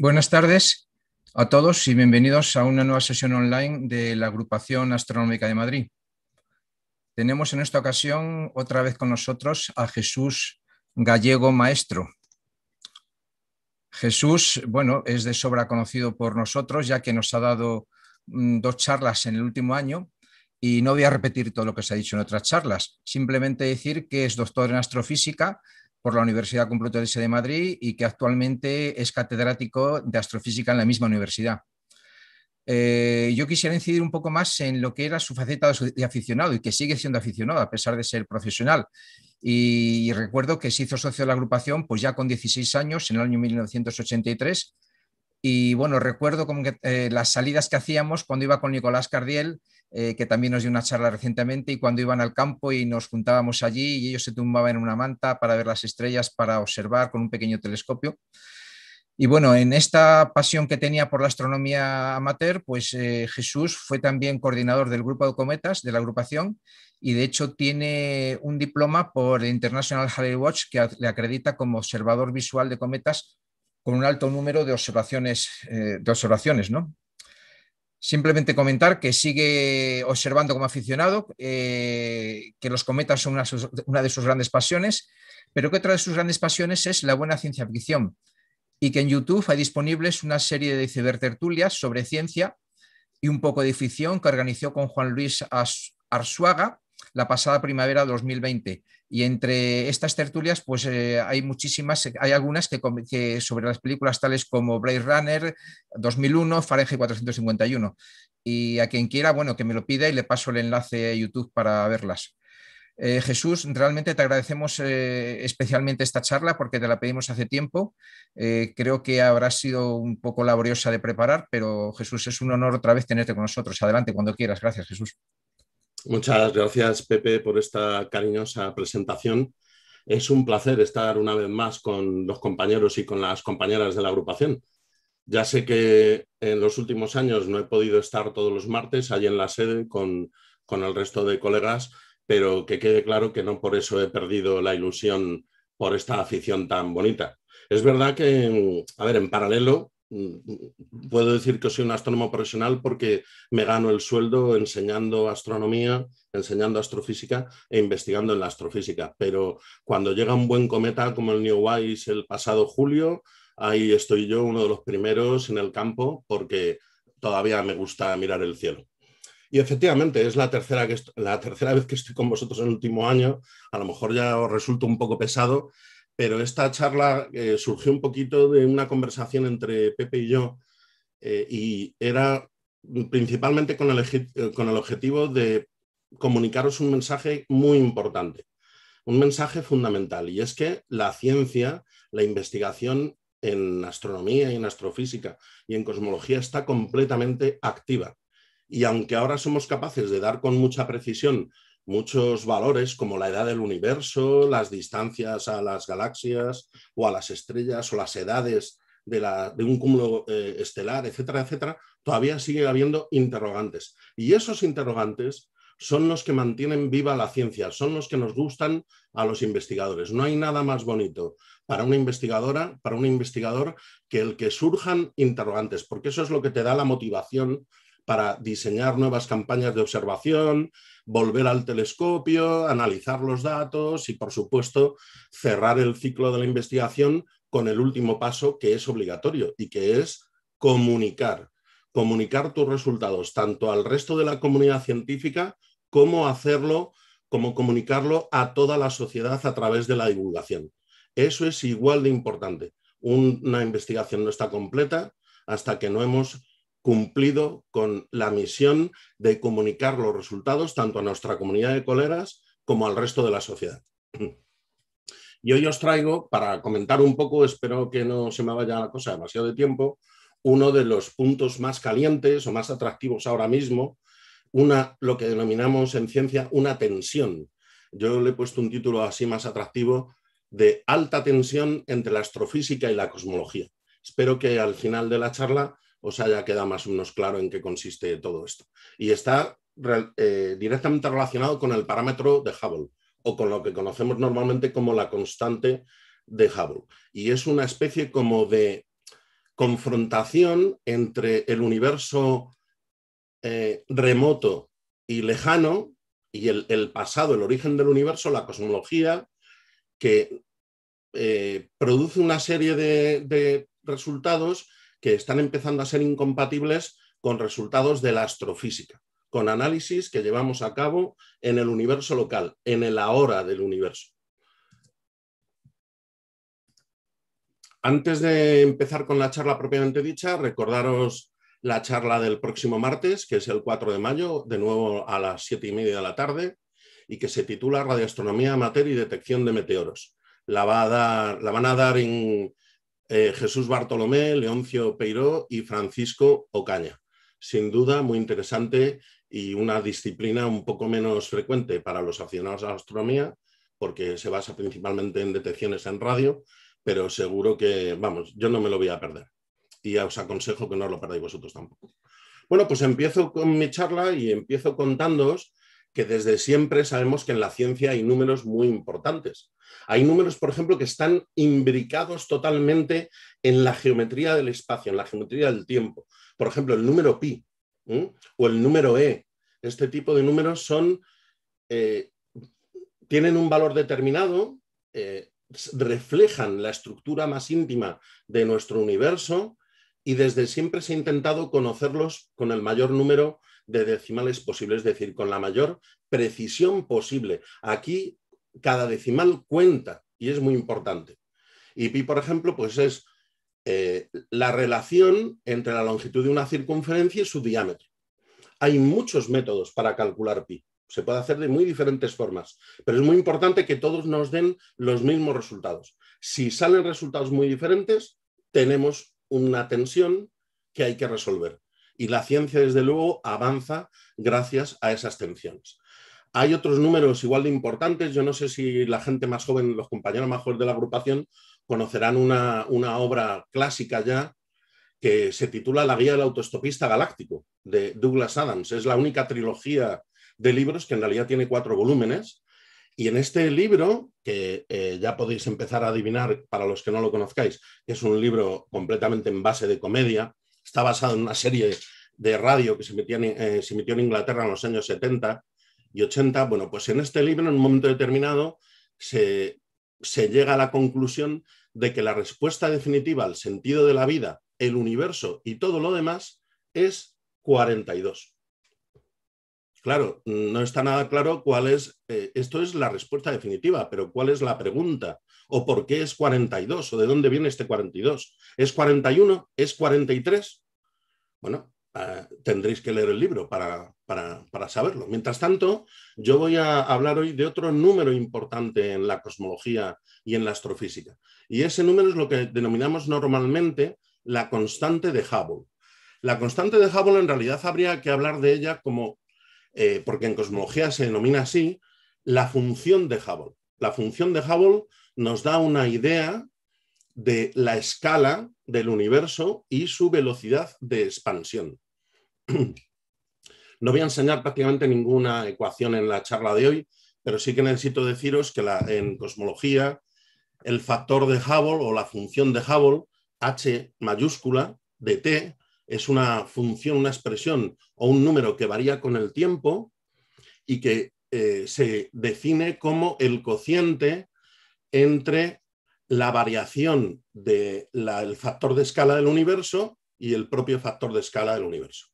Buenas tardes a todos y bienvenidos a una nueva sesión online de la Agrupación Astronómica de Madrid. Tenemos en esta ocasión otra vez con nosotros a Jesús Gallego Maestro. Jesús, bueno, es de sobra conocido por nosotros ya que nos ha dado mm, dos charlas en el último año y no voy a repetir todo lo que se ha dicho en otras charlas, simplemente decir que es doctor en astrofísica por la Universidad Complutense de Madrid y que actualmente es catedrático de astrofísica en la misma universidad. Eh, yo quisiera incidir un poco más en lo que era su faceta de aficionado y que sigue siendo aficionado a pesar de ser profesional. Y, recuerdo que se hizo socio de la agrupación pues ya con 16 años, en el año 1983, y bueno, recuerdo como eh, las salidas que hacíamos cuando iba con Nicolás Cardiel, eh, que también nos dio una charla recientemente, y cuando iban al campo y nos juntábamos allí y ellos se tumbaban en una manta para ver las estrellas, para observar con un pequeño telescopio. Y bueno, en esta pasión que tenía por la astronomía amateur, pues eh, Jesús fue también coordinador del grupo de cometas de la agrupación y de hecho tiene un diploma por el International Halley Watch que le acredita como observador visual de cometas con un alto número de observaciones, eh, de observaciones ¿no? Simplemente comentar que sigue observando como aficionado, eh, que los cometas son una, una, de sus grandes pasiones, pero que otra de sus grandes pasiones es la buena ciencia ficción. Y que en YouTube hay disponibles una serie de cibertertulias sobre ciencia y un poco de ficción que organizó con Juan Luis Arsuaga la pasada primavera 2020. Y entre estas tertulias, pues eh, hay muchísimas, eh, hay algunas que, sobre las películas tales como Blade Runner 2001, Fahrenheit 451. Y a quien quiera, bueno, que me lo pida y le paso el enlace a YouTube para verlas. Eh, Jesús, realmente te agradecemos especialmente esta charla porque te la pedimos hace tiempo. creo que habrá sido un poco laboriosa de preparar, pero Jesús, es un honor otra vez tenerte con nosotros. Adelante, cuando quieras. Gracias, Jesús. Muchas gracias, Pepe, por esta cariñosa presentación. Es un placer estar una vez más con los compañeros y con las compañeras de la agrupación. Ya sé que en los últimos años no he podido estar todos los martes allí en la sede con, con el resto de colegas, pero que quede claro que no por eso he perdido la ilusión por esta afición tan bonita. Es verdad que, a ver, en paralelo puedo decir que soy un astrónomo profesional porque me gano el sueldo enseñando astronomía, enseñando astrofísica e investigando en la astrofísica. Pero cuando llega un buen cometa como el New Wise el pasado julio, ahí estoy yo, uno de los primeros en el campo, porque todavía me gusta mirar el cielo. Y efectivamente, es la tercera, la tercera vez que estoy con vosotros en el último año. A lo mejor ya os resulto un poco pesado, pero esta charla eh, surgió un poquito de una conversación entre Pepe y yo eh, y era principalmente con el, eh, con el objetivo de comunicaros un mensaje muy importante, un mensaje fundamental, y es que la ciencia, la investigación en astronomía y en astrofísica y en cosmología está completamente activa. Y aunque ahora somos capaces de dar con mucha precisión muchos valores como la edad del universo, las distancias a las galaxias o a las estrellas o las edades de, un cúmulo eh, estelar, etcétera, etcétera, todavía sigue habiendo interrogantes. Y esos interrogantes son los que mantienen viva la ciencia, son los que nos gustan a los investigadores. No hay nada más bonito para una investigadora, para un investigador, que el que surjan interrogantes, porque eso es lo que te da la motivación para diseñar nuevas campañas de observación, volver al telescopio, analizar los datos y, por supuesto, cerrar el ciclo de la investigación con el último paso que es obligatorio y que es comunicar. Comunicar tus resultados tanto al resto de la comunidad científica como hacerlo, como comunicarlo a toda la sociedad a través de la divulgación. Eso es igual de importante. Una investigación no está completa hasta que no hemos cumplido con la misión de comunicar los resultados tanto a nuestra comunidad de coleras como al resto de la sociedad. Y hoy os traigo, para comentar un poco, espero que no se me vaya la cosa demasiado de tiempo, uno de los puntos más calientes o más atractivos ahora mismo, una, lo que denominamos en ciencia una tensión. Yo le he puesto un título así más atractivo de alta tensión entre la astrofísica y la cosmología. Espero que al final de la charla o sea, ya queda más o menos claro en qué consiste todo esto. Y está eh, directamente relacionado con el parámetro de Hubble o con lo que conocemos normalmente como la constante de Hubble. Y es una especie como de confrontación entre el universo eh, remoto y lejano y el, pasado, el origen del universo, la cosmología, que eh, produce una serie de resultados que están empezando a ser incompatibles con resultados de la astrofísica, con análisis que llevamos a cabo en el universo local, en el ahora del universo. Antes de empezar con la charla propiamente dicha, recordaros la charla del próximo martes, que es el 4 de mayo, de nuevo a las 7 y media de la tarde, y que se titula Radioastronomía Materia y Detección de Meteoros. La, va la van a dar en eh, Jesús Bartolomé, Leoncio Peiró y Francisco Ocaña. Sin duda, muy interesante y una disciplina un poco menos frecuente para los aficionados a la astronomía, porque se basa principalmente en detecciones en radio, pero seguro que, vamos, yo no me lo voy a perder. Y os aconsejo que no lo perdáis vosotros tampoco. Bueno, pues empiezo con mi charla y empiezo contándoos que desde siempre sabemos que en la ciencia hay números muy importantes. Hay números, por ejemplo, que están imbricados totalmente en la geometría del espacio, en la geometría del tiempo. Por ejemplo, el número pi o el número e. Este tipo de números son, eh, tienen un valor determinado, eh, reflejan la estructura más íntima de nuestro universo y desde siempre se ha intentado conocerlos con el mayor número de decimales posible, es decir, con la mayor precisión posible. Aquí cada decimal cuenta y es muy importante. Y pi, por ejemplo, pues es eh, la relación entre la longitud de una circunferencia y su diámetro. Hay muchos métodos para calcular pi. Se puede hacer de muy diferentes formas, pero es muy importante que todos nos den los mismos resultados. Si salen resultados muy diferentes, tenemos una tensión que hay que resolver y la ciencia, desde luego, avanza gracias a esas tensiones. Hay otros números igual de importantes, yo no sé si la gente más joven, los compañeros más jóvenes de la agrupación, conocerán una, obra clásica ya que se titula La Guía del Autostopista Galáctico, de Douglas Adams. Es la única trilogía de libros que en realidad tiene cuatro volúmenes. Y en este libro, que eh, ya podéis empezar a adivinar para los que no lo conozcáis, es un libro completamente en base de comedia, está basado en una serie de radio que se, en, eh, emitió en Inglaterra en los años 70 y 80. Bueno, pues en este libro, en un momento determinado, se, llega a la conclusión de que la respuesta definitiva al sentido de la vida, el universo y todo lo demás es 42. Claro, no está nada claro cuál es, eh, esto es la respuesta definitiva, pero cuál es la pregunta o por qué es 42 o de dónde viene este 42. ¿Es 41? ¿Es 43? Bueno, ah, tendréis que leer el libro para, saberlo. Mientras tanto, yo voy a hablar hoy de otro número importante en la cosmología y en la astrofísica. Y ese número es lo que denominamos normalmente la constante de Hubble. La constante de Hubble en realidad habría que hablar de ella como, eh, porque en cosmología se denomina así, la función de Hubble. La función de Hubble nos da una idea de la escala del universo y su velocidad de expansión. No voy a enseñar prácticamente ninguna ecuación en la charla de hoy, pero sí que necesito deciros que la, en cosmología el factor de Hubble o la función de Hubble, H mayúscula de T, es una función, una expresión o un número que varía con el tiempo y que eh, se define como el cociente entre la variación del factor de escala del universo y el propio factor de escala del universo.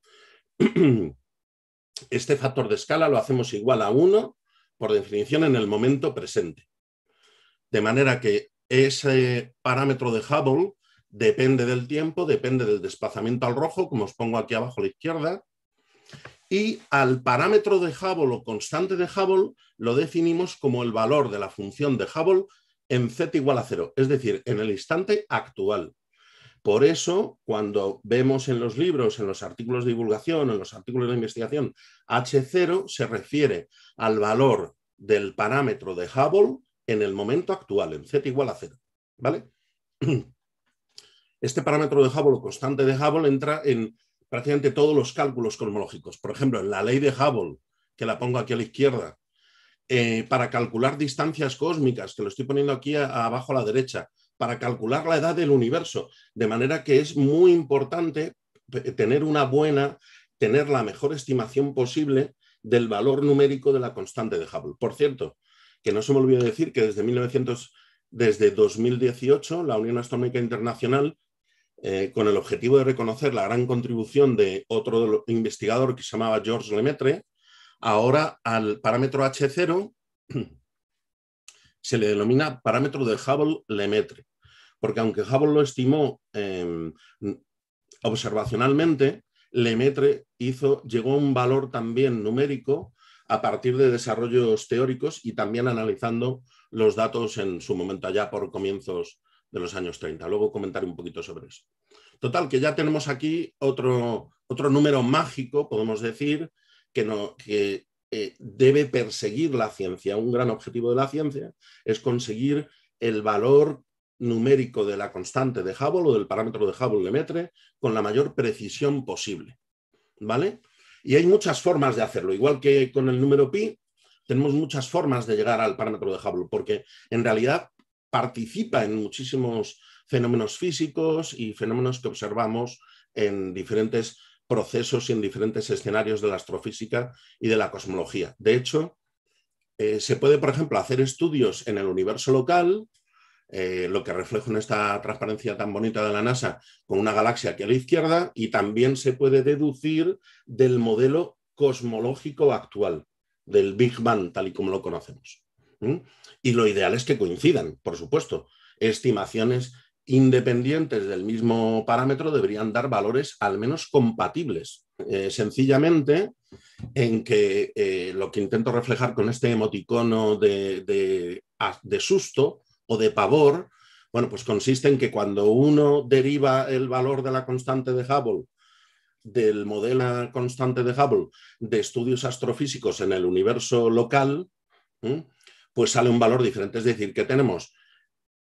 Este factor de escala lo hacemos igual a 1 por definición en el momento presente. De manera que ese parámetro de Hubble depende del tiempo, depende del desplazamiento al rojo, como os pongo aquí abajo a la izquierda, y al parámetro de Hubble o constante de Hubble lo definimos como el valor de la función de Hubble en z igual a cero, es decir, en el instante actual. Por eso, cuando vemos en los libros, en los artículos de divulgación, en los artículos de investigación, H0 se refiere al valor del parámetro de Hubble en el momento actual, en z igual a cero. ¿vale? Este parámetro de Hubble constante de Hubble entra en prácticamente todos los cálculos cosmológicos. Por ejemplo, en la ley de Hubble, que la pongo aquí a la izquierda, eh, para calcular distancias cósmicas, que lo estoy poniendo aquí abajo a la derecha, para calcular la edad del universo. De manera que es muy importante eh, tener una buena, tener la mejor estimación posible del valor numérico de la constante de Hubble. Por cierto, que no se me olvide decir que desde 1900 desde 2018, la Unión Astronómica Internacional, eh, con el objetivo de reconocer la gran contribución de otro investigador que se llamaba George Lemaitre, Ahora al parámetro H0 se le denomina parámetro de Hubble-Lemaitre, porque aunque Hubble lo estimó em, observacionalmente, Lemaitre hizo, llegó a un valor también numérico a partir de desarrollos teóricos y también analizando los datos en su momento allá por comienzos de los años 30. Luego comentaré un poquito sobre eso. Total, que ya tenemos aquí otro número mágico, podemos decir, que, eh, debe perseguir la ciencia. Un gran objetivo de la ciencia es conseguir el valor numérico de la constante de Hubble o del parámetro de Hubble-Lemaitre con la mayor precisión posible. ¿Vale? Y hay muchas formas de hacerlo. Igual que con el número pi, tenemos muchas formas de llegar al parámetro de Hubble, porque en realidad participa en muchísimos fenómenos físicos y fenómenos que observamos en diferentes procesos y en diferentes escenarios de la astrofísica y de la cosmología. De hecho, eh, se puede, por ejemplo, hacer estudios en el universo local, eh, lo que reflejo en esta transparencia tan bonita de la NASA, con una galaxia aquí a la izquierda, y también se puede deducir del modelo cosmológico actual, del Big Bang, tal y como lo conocemos. Y lo ideal es que coincidan, por supuesto, estimaciones independientes del mismo parámetro deberían dar valores al menos compatibles. Eh, sencillamente, en que eh, lo que intento reflejar con este emoticono de, de, susto o de pavor, bueno, pues consiste en que cuando uno deriva el valor de la constante de Hubble del modelo constante de Hubble de estudios astrofísicos en el universo local, pues sale un valor diferente. Es decir, que tenemos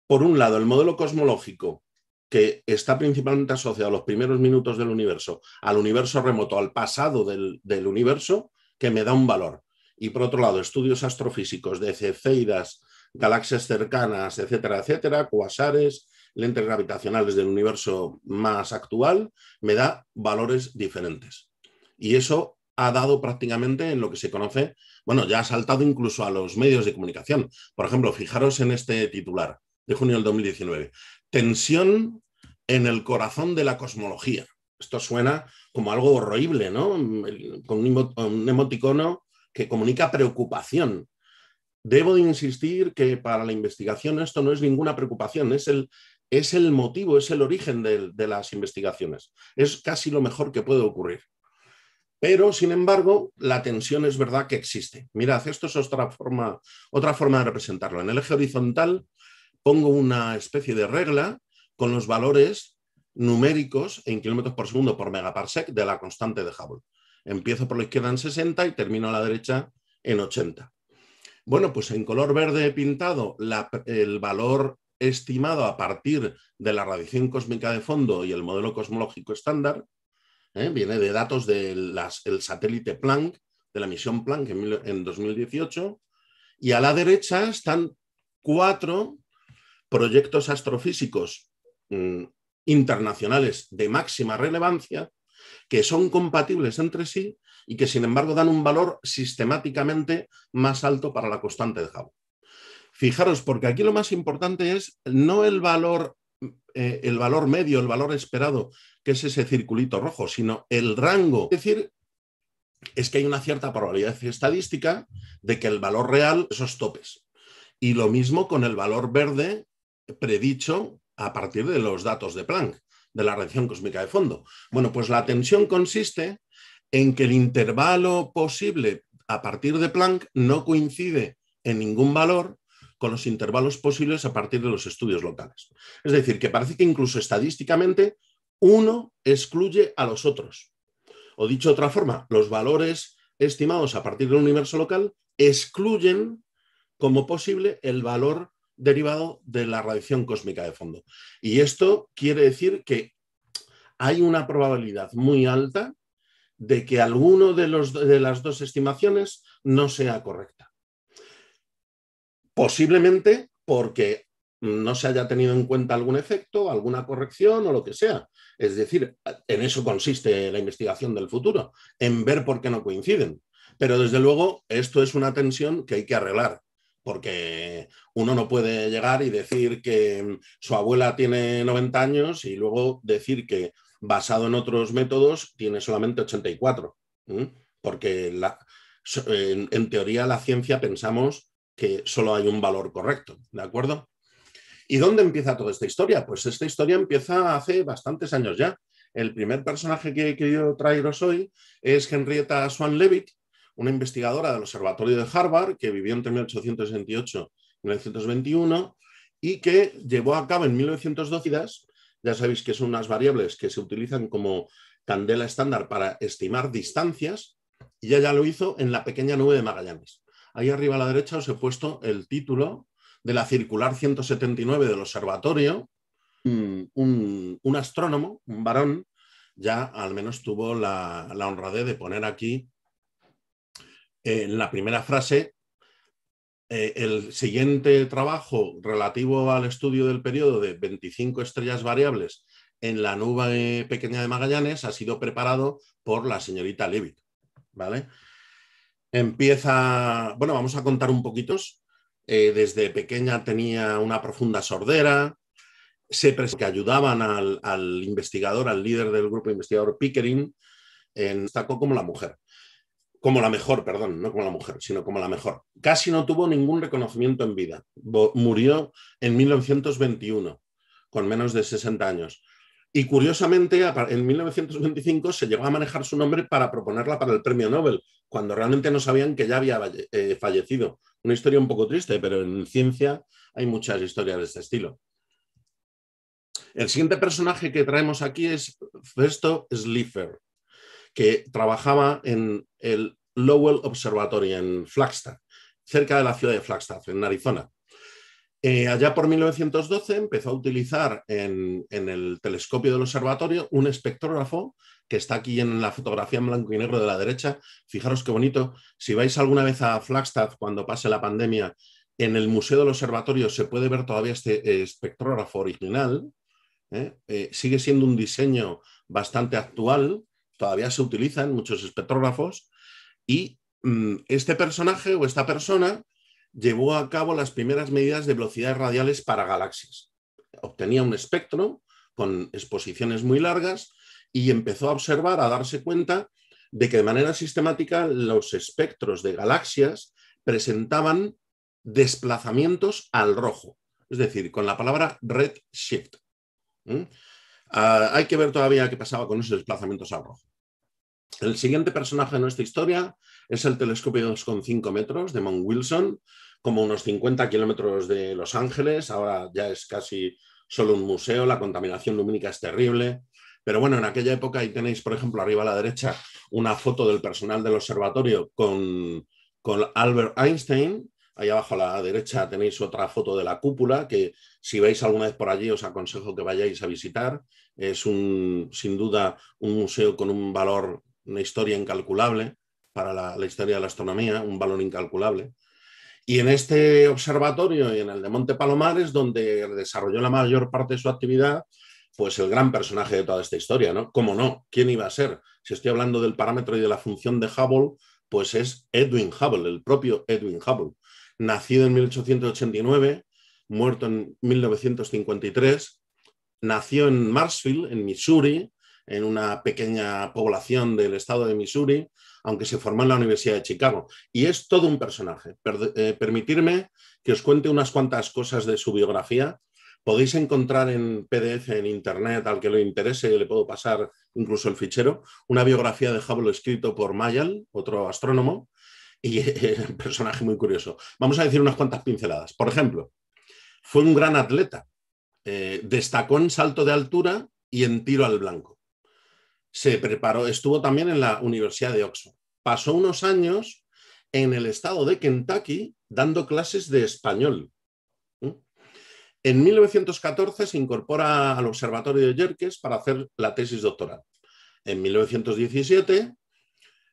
por un lado, el modelo cosmológico que está principalmente asociado a los primeros minutos del universo, al universo remoto, al pasado del, universo, que me da un valor. Y por otro lado, estudios astrofísicos de ceceidas, galaxias cercanas, etcétera, etcétera, cuasares, lentes gravitacionales del universo más actual, me da valores diferentes. Y eso ha dado prácticamente en lo que se conoce, bueno, ya ha saltado incluso a los medios de comunicación. Por ejemplo, fijaros en este titular de junio del 2019. Tensión en el corazón de la cosmología. Esto suena como algo horrible, ¿no? Con un emoticono que comunica preocupación. Debo de insistir que para la investigación esto no es ninguna preocupación, es el, es el motivo, es el origen de, las investigaciones. Es casi lo mejor que puede ocurrir. Pero, sin embargo, la tensión es verdad que existe. Mirad, esto es otra forma de representarlo. En el eje horizontal pongo una especie de regla con los valores numéricos en kilómetros por segundo por megaparsec de la constante de Hubble. Empiezo por la izquierda en 60 y termino a la derecha en 80. Bueno, pues en color verde he pintado el valor estimado a partir de la radiación cósmica de fondo y el modelo cosmológico estándar, ¿eh? viene de datos del satélite Planck, de la misión Planck en, en 2018, y a la derecha están cuatro proyectos astrofísicos mm, internacionales de máxima relevancia que son compatibles entre sí y que sin embargo dan un valor sistemáticamente más alto para la constante de Hubble. Fijaros, porque aquí lo más importante es no el valor, eh, el valor medio, el valor esperado, que es ese circulito rojo, sino el rango. Es decir, es que hay una cierta probabilidad estadística de que el valor real, esos topes. Y lo mismo con el valor verde predicho a partir de los datos de Planck, de la radiación cósmica de fondo. Bueno, pues la tensión consiste en que el intervalo posible a partir de Planck no coincide en ningún valor con los intervalos posibles a partir de los estudios locales. Es decir, que parece que incluso estadísticamente uno excluye a los otros. O dicho de otra forma, los valores estimados a partir del universo local excluyen como posible el valor derivado de la radiación cósmica de fondo. Y esto quiere decir que hay una probabilidad muy alta de que alguno de, los, de las dos estimaciones no sea correcta. Posiblemente porque no se haya tenido en cuenta algún efecto, alguna corrección o lo que sea. Es decir, en eso consiste la investigación del futuro, en ver por qué no coinciden. Pero desde luego, esto es una tensión que hay que arreglar porque uno no puede llegar y decir que mm, su abuela tiene 90 años y luego decir que basado en otros métodos tiene solamente 84, porque en, teoría la ciencia pensamos que solo hay un valor correcto, ¿de acuerdo? ¿Y dónde empieza toda esta historia? Pues esta historia empieza hace bastantes años ya. El primer personaje que he querido traeros hoy es Henrietta Swan levitt una investigadora del Observatorio de Harvard, que vivió entre 1868 y 1921, y que llevó a cabo en 1912, ya sabéis que son unas variables que se utilizan como candela estándar para estimar distancias, y ella ya lo hizo en la pequeña nube de Magallanes. Ahí arriba a la derecha os he puesto el título de la circular 179 del observatorio. Mm. Un, astrónomo, un varón, ya al menos tuvo la honradez de poner aquí en la primera frase, eh, el siguiente trabajo relativo al estudio del periodo de 25 estrellas variables en la nube pequeña de Magallanes ha sido preparado por la señorita Levitt. ¿vale? Empieza, bueno, vamos a contar un poquito. Eh, desde pequeña tenía una profunda sordera, se que ayudaban al, investigador, al líder del grupo investigador Pickering, en destacó como la mujer como la mejor, perdón, no como la mujer, sino como la mejor. Casi no tuvo ningún reconocimiento en vida. Murió en 1921, con menos de 60 años. Y curiosamente, en 1925 se llegó a manejar su nombre para proponerla para el premio Nobel, cuando realmente no sabían que ya había eh, fallecido. Una historia un poco triste, pero en ciencia hay muchas historias de este estilo. El siguiente personaje que traemos aquí es Festo Slipher que trabajaba en el Lowell Observatory en Flagstaff, cerca de la ciudad de Flagstaff, en Arizona. Eh, allá por 1912 empezó a utilizar en, el telescopio del observatorio un espectrógrafo que está aquí en la fotografía en blanco y negro de la derecha. Fijaros qué bonito. Si vais alguna vez a Flagstaff cuando pase la pandemia, en el Museo del Observatorio se puede ver todavía este eh, espectrógrafo original. ¿eh? sigue siendo un diseño bastante actual todavía se utilizan muchos espectrógrafos y mm, este personaje o esta persona llevó a cabo las primeras medidas de velocidades radiales para galaxias. Obtenía un espectro con exposiciones muy largas y empezó a observar, a darse cuenta de que de manera sistemática los espectros de galaxias presentaban desplazamientos al rojo, es decir, con la palabra redshift. shift. Ah, hay que ver todavía qué pasaba con esos desplazamientos al rojo. El siguiente personaje de nuestra historia es el telescopio 2,5 metros de Mount Wilson, como unos 50 kilómetros de Los Ángeles. Ahora ya es casi solo un museo, la contaminación lumínica es terrible. Pero bueno, en aquella época ahí tenéis, por ejemplo, arriba a la derecha una foto del personal del observatorio con, Albert Einstein. Ahí abajo a la derecha tenéis otra foto de la cúpula, que si veis alguna vez por allí os aconsejo que vayáis a visitar. Es un, sin duda un museo con un valor una historia incalculable para la, historia de la astronomía, un valor incalculable. Y en este observatorio y en el de Monte Palomares, donde desarrolló la mayor parte de su actividad, pues el gran personaje de toda esta historia, ¿no? ¿Cómo no? ¿Quién iba a ser? Si estoy hablando del parámetro y de la función de Hubble, pues es Edwin Hubble, el propio Edwin Hubble, nacido en 1889, muerto en 1953, nació en Marsfield, en Missouri, en una pequeña población del estado de Missouri, aunque se formó en la Universidad de Chicago. Y es todo un personaje. Eh, permitirme que os cuente unas cuantas cosas de su biografía. Podéis encontrar en PDF, en Internet, al que le interese, le puedo pasar incluso el fichero, una biografía de Hubble escrito por Mayall, otro astrónomo, y eh, un personaje muy curioso. Vamos a decir unas cuantas pinceladas. Por ejemplo, fue un gran atleta. Eh, destacó en salto de altura y en tiro al blanco se preparó, estuvo también en la Universidad de Oxford. Pasó unos años en el estado de Kentucky dando clases de español. En 1914 se incorpora al Observatorio de Yerkes para hacer la tesis doctoral. En 1917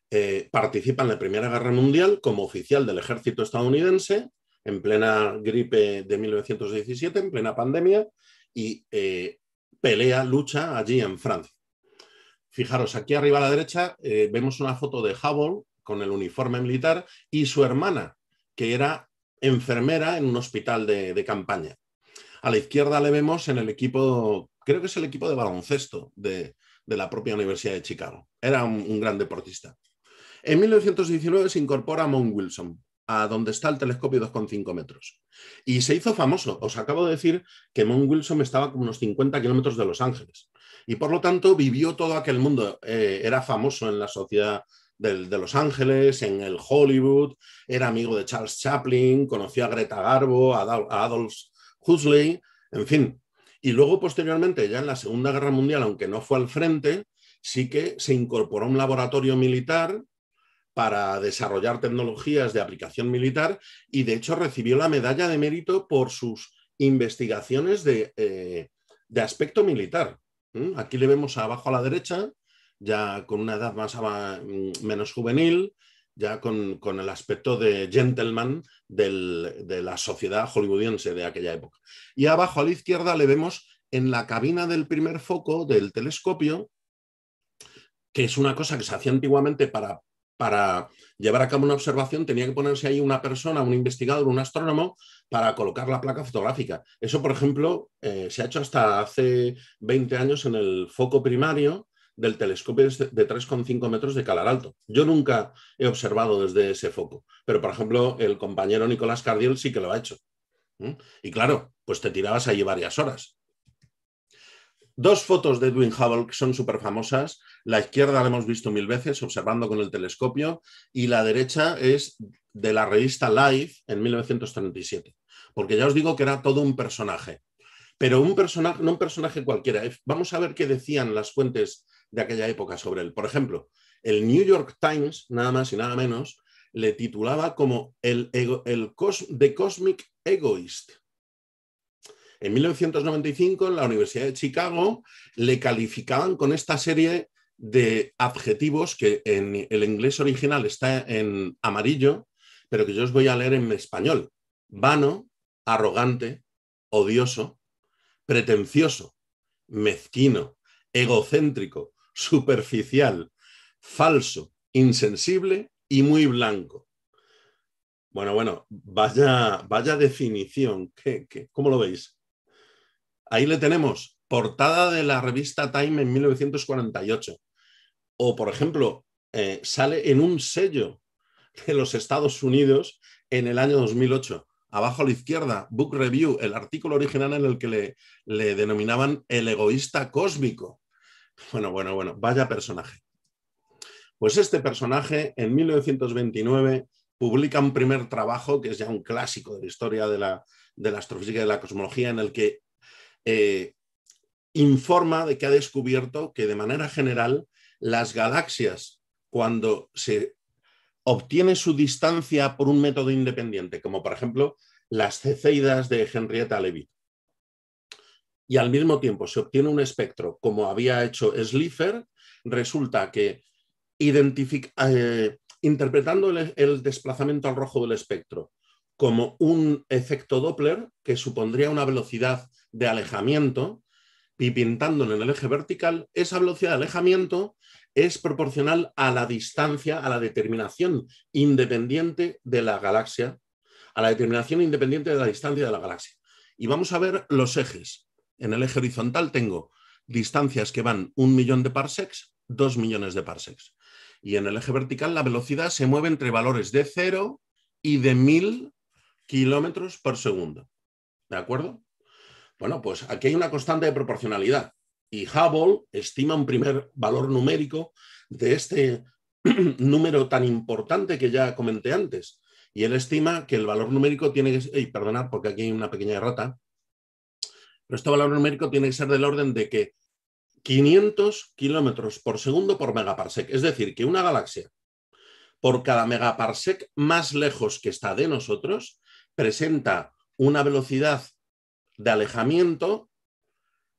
eh, participa en la Primera Guerra Mundial como oficial del ejército estadounidense en plena gripe de 1917, en plena pandemia, y eh, pelea, lucha allí en Francia. Fijaros, aquí arriba a la derecha eh, vemos una foto de Hubble con el uniforme militar y su hermana, que era enfermera en un hospital de, campaña. A la izquierda le vemos en el equipo, creo que es el equipo de baloncesto de, la propia Universidad de Chicago. Era un, gran deportista. En 1919 se incorpora Mount Wilson, a donde está el telescopio 2,5 metros. Y se hizo famoso. Os acabo de decir que Mount Wilson estaba como unos 50 kilómetros de Los Ángeles y por lo tanto vivió todo aquel mundo. Eh, era famoso en la sociedad de Los Ángeles, en el Hollywood, era amigo de Charles Chaplin, conoció a Greta Garbo, a Adolf Huxley, en fin. Y luego, posteriormente, ya en la Segunda Guerra Mundial, aunque no fue al frente, sí que se incorporó a un laboratorio militar para desarrollar tecnologías de aplicación militar y, de hecho, recibió la medalla de mérito por sus investigaciones de eh, aspecto militar. Aquí le vemos abajo a la derecha, ya con una edad más, mm, menos juvenil, ya con, el aspecto de gentleman de la sociedad hollywoodiense de aquella época. Y abajo a la izquierda le vemos en la cabina del primer foco del telescopio, que es una cosa que se hacía antiguamente para llevar a cabo una observación, tenía que ponerse ahí una persona, un investigador, un astrónomo, para colocar la placa fotográfica. Eso, por ejemplo, eh, se ha hecho hasta hace 20 años en el foco primario del telescopio de 3,5 metros de calar alto. Yo nunca he observado desde ese foco, pero por ejemplo el compañero Nicolás Cardiel sí que lo ha hecho. ¿eh? Y claro, pues te tirabas allí varias horas. Dos fotos de Edwin Hubble que son súper famosas. La izquierda la hemos visto mil veces observando con el telescopio y la derecha es de la revista Life en 1937. Porque ya os digo que era todo un personaje. Pero un personaje, no un personaje cualquiera. Vamos a ver qué decían las fuentes de aquella época sobre él. Por ejemplo, el New York Times, nada más y nada menos, le titulaba como el, el The Cosmic Egoist. En 1995, en la Universidad de Chicago, le calificaban con esta serie de adjetivos que en el inglés original está en amarillo, pero que yo os voy a leer en español. Vano, arrogante, odioso, pretencioso, mezquino, egocéntrico, superficial, falso, insensible y muy blanco. Bueno, bueno, vaya, vaya definición. cómo lo veis? Ahí le tenemos, portada de la revista Time en 1948. O, por ejemplo, eh, sale en un sello de los Estados Unidos en el año 2008. Abajo a la izquierda, Book Review, el artículo original en el que le, le denominaban el egoísta cósmico. Bueno, bueno, bueno, vaya personaje. Pues este personaje en 1929 publica un primer trabajo que es ya un clásico de la historia de la, de la astrofísica y de la cosmología en el que eh, informa de que ha descubierto que de manera general las galaxias, cuando se obtiene su distancia por un método independiente, como por ejemplo las ceceidas de Henrietta Levy y al mismo tiempo se obtiene un espectro como había hecho Slipher, resulta que eh, interpretando el desplazamiento al rojo del espectro como un efecto Doppler que supondría una velocidad de alejamiento y pintándolo en el eje vertical, esa velocidad de alejamiento es proporcional a la distancia, a la determinación independiente de la galaxia, a la determinación independiente de la distancia de la galaxia. Y vamos a ver los ejes. En el eje horizontal tengo distancias que van un millón de parsecs, dos millones de parsecs. Y en el eje vertical la velocidad se mueve entre valores de cero y de mil kilómetros por segundo. ¿De acuerdo? Bueno, pues aquí hay una constante de proporcionalidad y Hubble estima un primer valor numérico de este número tan importante que ya comenté antes. Y él estima que el valor numérico tiene que ser, y perdonad porque aquí hay una pequeña errata, pero este valor numérico tiene que ser del orden de que 500 kilómetros por segundo por megaparsec. Es decir, que una galaxia, por cada megaparsec más lejos que está de nosotros, presenta una velocidad de alejamiento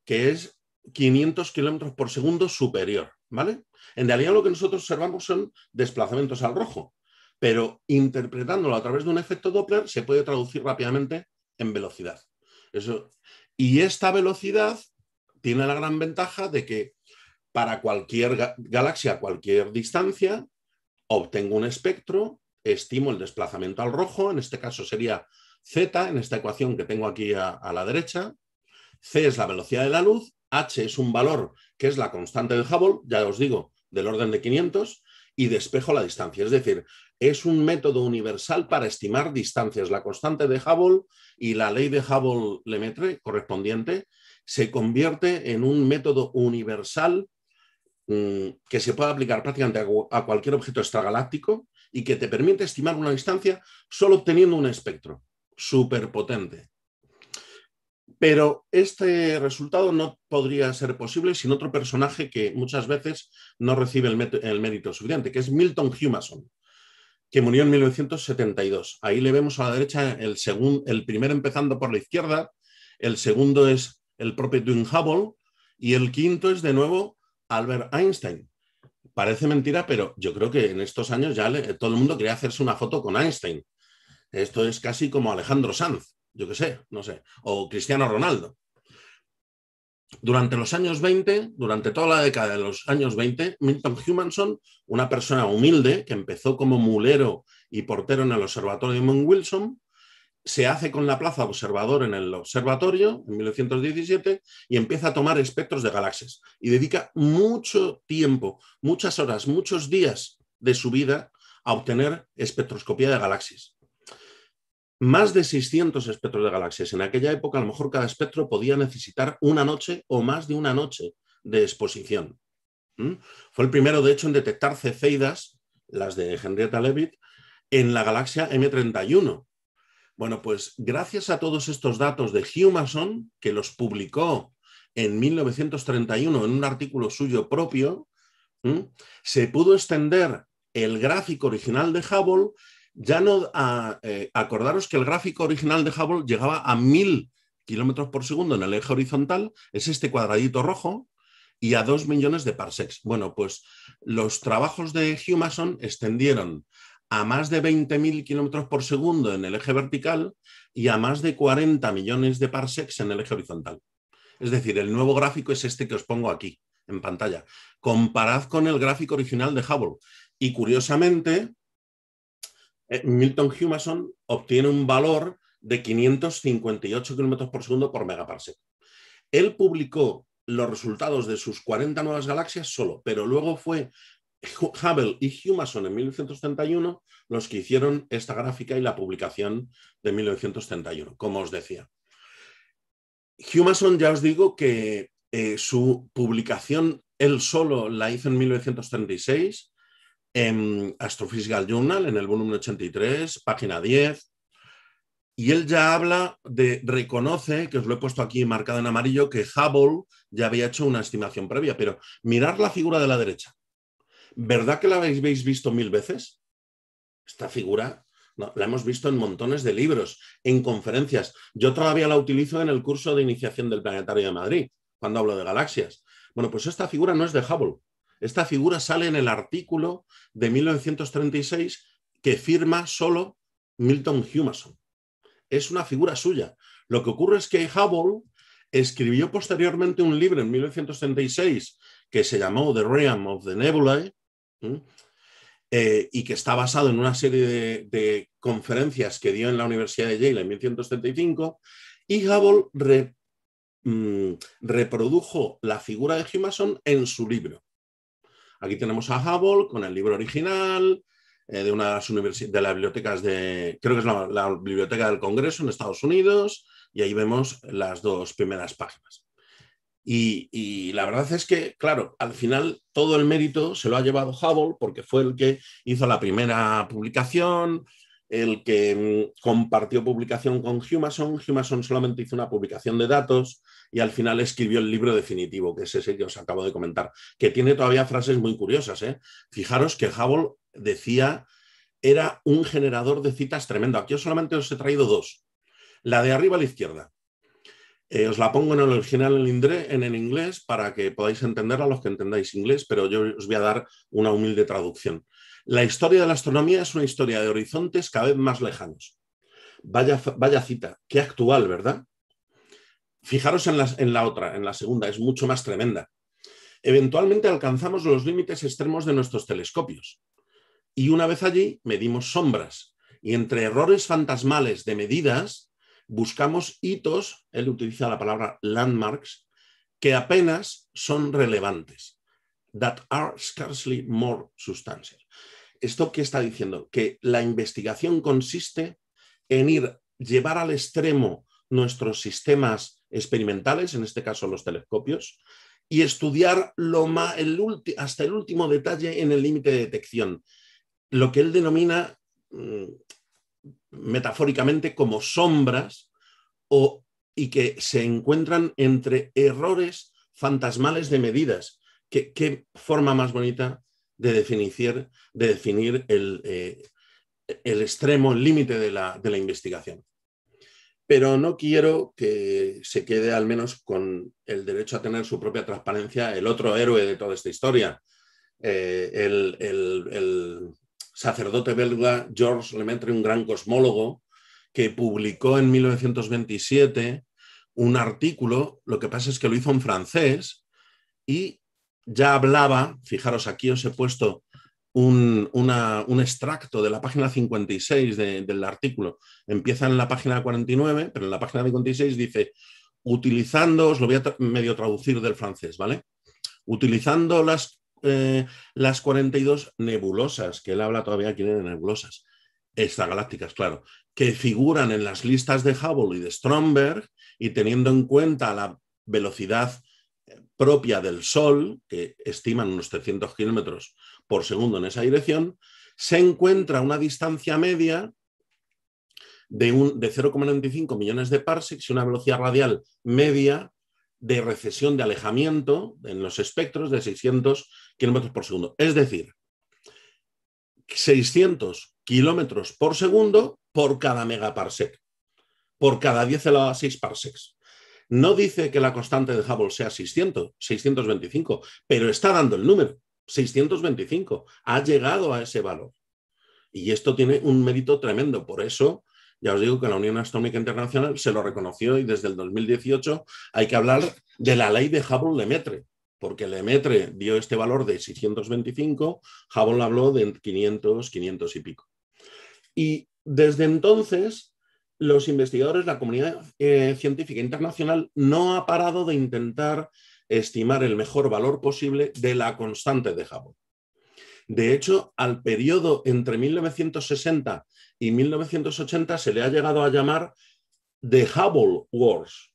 que es 500 kilómetros por segundo superior, ¿vale? En realidad lo que nosotros observamos son desplazamientos al rojo, pero interpretándolo a través de un efecto Doppler se puede traducir rápidamente en velocidad. Eso. Y esta velocidad tiene la gran ventaja de que para cualquier galaxia, cualquier distancia, obtengo un espectro, estimo el desplazamiento al rojo, en este caso sería Z, en esta ecuación que tengo aquí a, la derecha, C es la velocidad de la luz, H es un valor que es la constante de Hubble, ya os digo, del orden de 500, y despejo la distancia. Es decir, es un método universal para estimar distancias. La constante de Hubble y la ley de Hubble-Lemaitre correspondiente se convierte en un método universal mm, que se puede aplicar prácticamente a cualquier objeto extragaláctico y que te permite estimar una distancia solo obteniendo un espectro superpotente Pero este resultado no podría ser posible sin otro personaje que muchas veces no recibe el, mérito suficiente, que es Milton Humason, que murió en 1972. Ahí le vemos a la derecha el, el primero empezando por la izquierda, el segundo es el propio Twin Hubble y el quinto es de nuevo Albert Einstein. Parece mentira, pero yo creo que en estos años ya todo el mundo quería hacerse una foto con Einstein. Esto es casi como Alejandro Sanz, yo qué sé, no sé, o Cristiano Ronaldo. Durante los años 20, durante toda la década de los años 20, Milton Humanson, una persona humilde que empezó como mulero y portero en el observatorio de Mount Wilson, se hace con la plaza observador en el observatorio en 1917 y empieza a tomar espectros de galaxias y dedica mucho tiempo, muchas horas, muchos días de su vida a obtener espectroscopía de galaxias más de 600 espectros de galaxias. En aquella época, a lo mejor cada espectro podía necesitar una noche o más de una noche de exposición. Fue el primero, de hecho, en detectar cefeidas, las de Henrietta Leavitt, en la galaxia M31. Bueno, pues gracias a todos estos datos de Humason, que los publicó en 1931 en un artículo suyo propio, se pudo extender el gráfico original de Hubble ya no, ah, eh, acordaros que el gráfico original de Hubble llegaba a 1000 kilómetros por segundo en el eje horizontal, es este cuadradito rojo, y a 2 millones de parsecs. Bueno, pues los trabajos de Humason extendieron a más de 20.000 kilómetros por segundo en el eje vertical y a más de 40 millones de parsecs en el eje horizontal. Es decir, el nuevo gráfico es este que os pongo aquí en pantalla. Comparad con el gráfico original de Hubble. Y curiosamente, eh, Milton Humason obtiene un valor de 558 kilómetros por segundo por megaparsec. Él publicó los resultados de sus 40 nuevas galaxias solo, pero luego fue Hubble y Humason en 1931 los que hicieron esta gráfica y la publicación de 1931, como os decía. Humason, ya os digo que eh, su publicación él solo la hizo en 1936 en Astrophysical Journal, en el volumen 83, página 10. Y él ya habla de, reconoce, que os lo he puesto aquí marcado en amarillo, que Hubble ya había hecho una estimación previa, pero mirar la figura de la derecha. ¿Verdad que la habéis visto mil veces? Esta figura la hemos visto en montones de libros, en conferencias. Yo todavía la utilizo en el curso de iniciación del Planetario de Madrid, cuando hablo de galaxias. Bueno, pues esta figura no es de Hubble, esta figura sale en el artículo de 1936 que firma solo Milton Humason. Es una figura suya. Lo que ocurre es que Hubble escribió posteriormente un libro en 1936 que se llamó The Realm of the Nebulae eh, y que está basado en una serie de, conferencias que dio en la Universidad de Yale en 1935. Y Hubble mm, reprodujo la figura de Humason en su libro. Aquí tenemos a Hubble con el libro original eh, de una de las bibliotecas de, creo que es la, biblioteca del Congreso en Estados Unidos, y ahí vemos las dos primeras páginas. Y, y la verdad es que, claro, al final todo el mérito se lo ha llevado Hubble porque fue el que hizo la primera publicación, el que mm, compartió publicación con Humason. Humason solamente hizo una publicación de datos y al final escribió el libro definitivo, que es ese que os acabo de comentar, que tiene todavía frases muy curiosas. ¿eh? Fijaros que Hubble decía era un generador de citas tremendo. Aquí solamente os he traído dos. La de arriba a la izquierda. Eh, os la pongo en el original en inglés para que podáis entenderla los que entendáis inglés, pero yo os voy a dar una humilde traducción. La historia de la astronomía es una historia de horizontes cada vez más lejanos. Vaya, vaya cita, qué actual, ¿verdad? Fijaros en la, en la otra, en la segunda, es mucho más tremenda. Eventualmente alcanzamos los límites extremos de nuestros telescopios. Y una vez allí, medimos sombras. Y entre errores fantasmales de medidas, buscamos hitos, él utiliza la palabra landmarks, que apenas son relevantes, that are scarcely more substantial. ¿Esto qué está diciendo? Que la investigación consiste en ir, llevar al extremo nuestros sistemas experimentales, en este caso los telescopios, y estudiar lo más, el hasta el último detalle en el límite de detección, lo que él denomina mm, metafóricamente como sombras y que se encuentran entre errores fantasmales de medidas. ¿Qué, qué forma más bonita de definir, el, eh, extremo, el límite de la, investigación. Pero no quiero que se quede al menos con el derecho a tener su propia transparencia el otro héroe de toda esta historia, eh, el, el, sacerdote belga Georges Lemaitre, un gran cosmólogo, que publicó en 1927 un artículo, lo que pasa es que lo hizo en francés, y ya hablaba, fijaros, aquí os he puesto un, extracto de la página 56 del artículo. Empieza en la página 49, pero en la página 56 dice, utilizando, os lo voy a medio traducir del francés, ¿vale? Utilizando las, eh, las 42 nebulosas, que él habla todavía aquí de nebulosas, extragalácticas, claro, que figuran en las listas de Hubble y de Stromberg y teniendo en cuenta la velocidad propia del Sol, que estiman unos 300 kilómetros por segundo en esa dirección, se encuentra una distancia media de, de 0,95 millones de parsecs y una velocidad radial media de recesión de alejamiento en los espectros de 600 kilómetros por segundo. Es decir, 600 kilómetros por segundo por cada megaparsec, por cada 10 a 6 parsecs. No dice que la constante de Hubble sea 600, 625, pero está dando el número, 625. Ha llegado a ese valor. Y esto tiene un mérito tremendo. Por eso, ya os digo que la Unión Astronómica Internacional se lo reconoció y desde el 2018 hay que hablar de la ley de Hubble-Lemaitre, porque Lemaitre dio este valor de 625, Hubble habló de 500, 500 y pico. Y desde entonces los investigadores, la comunidad eh, científica internacional no ha parado de intentar estimar el mejor valor posible de la constante de Hubble. De hecho, al periodo entre 1960 y 1980 se le ha llegado a llamar The Hubble Wars,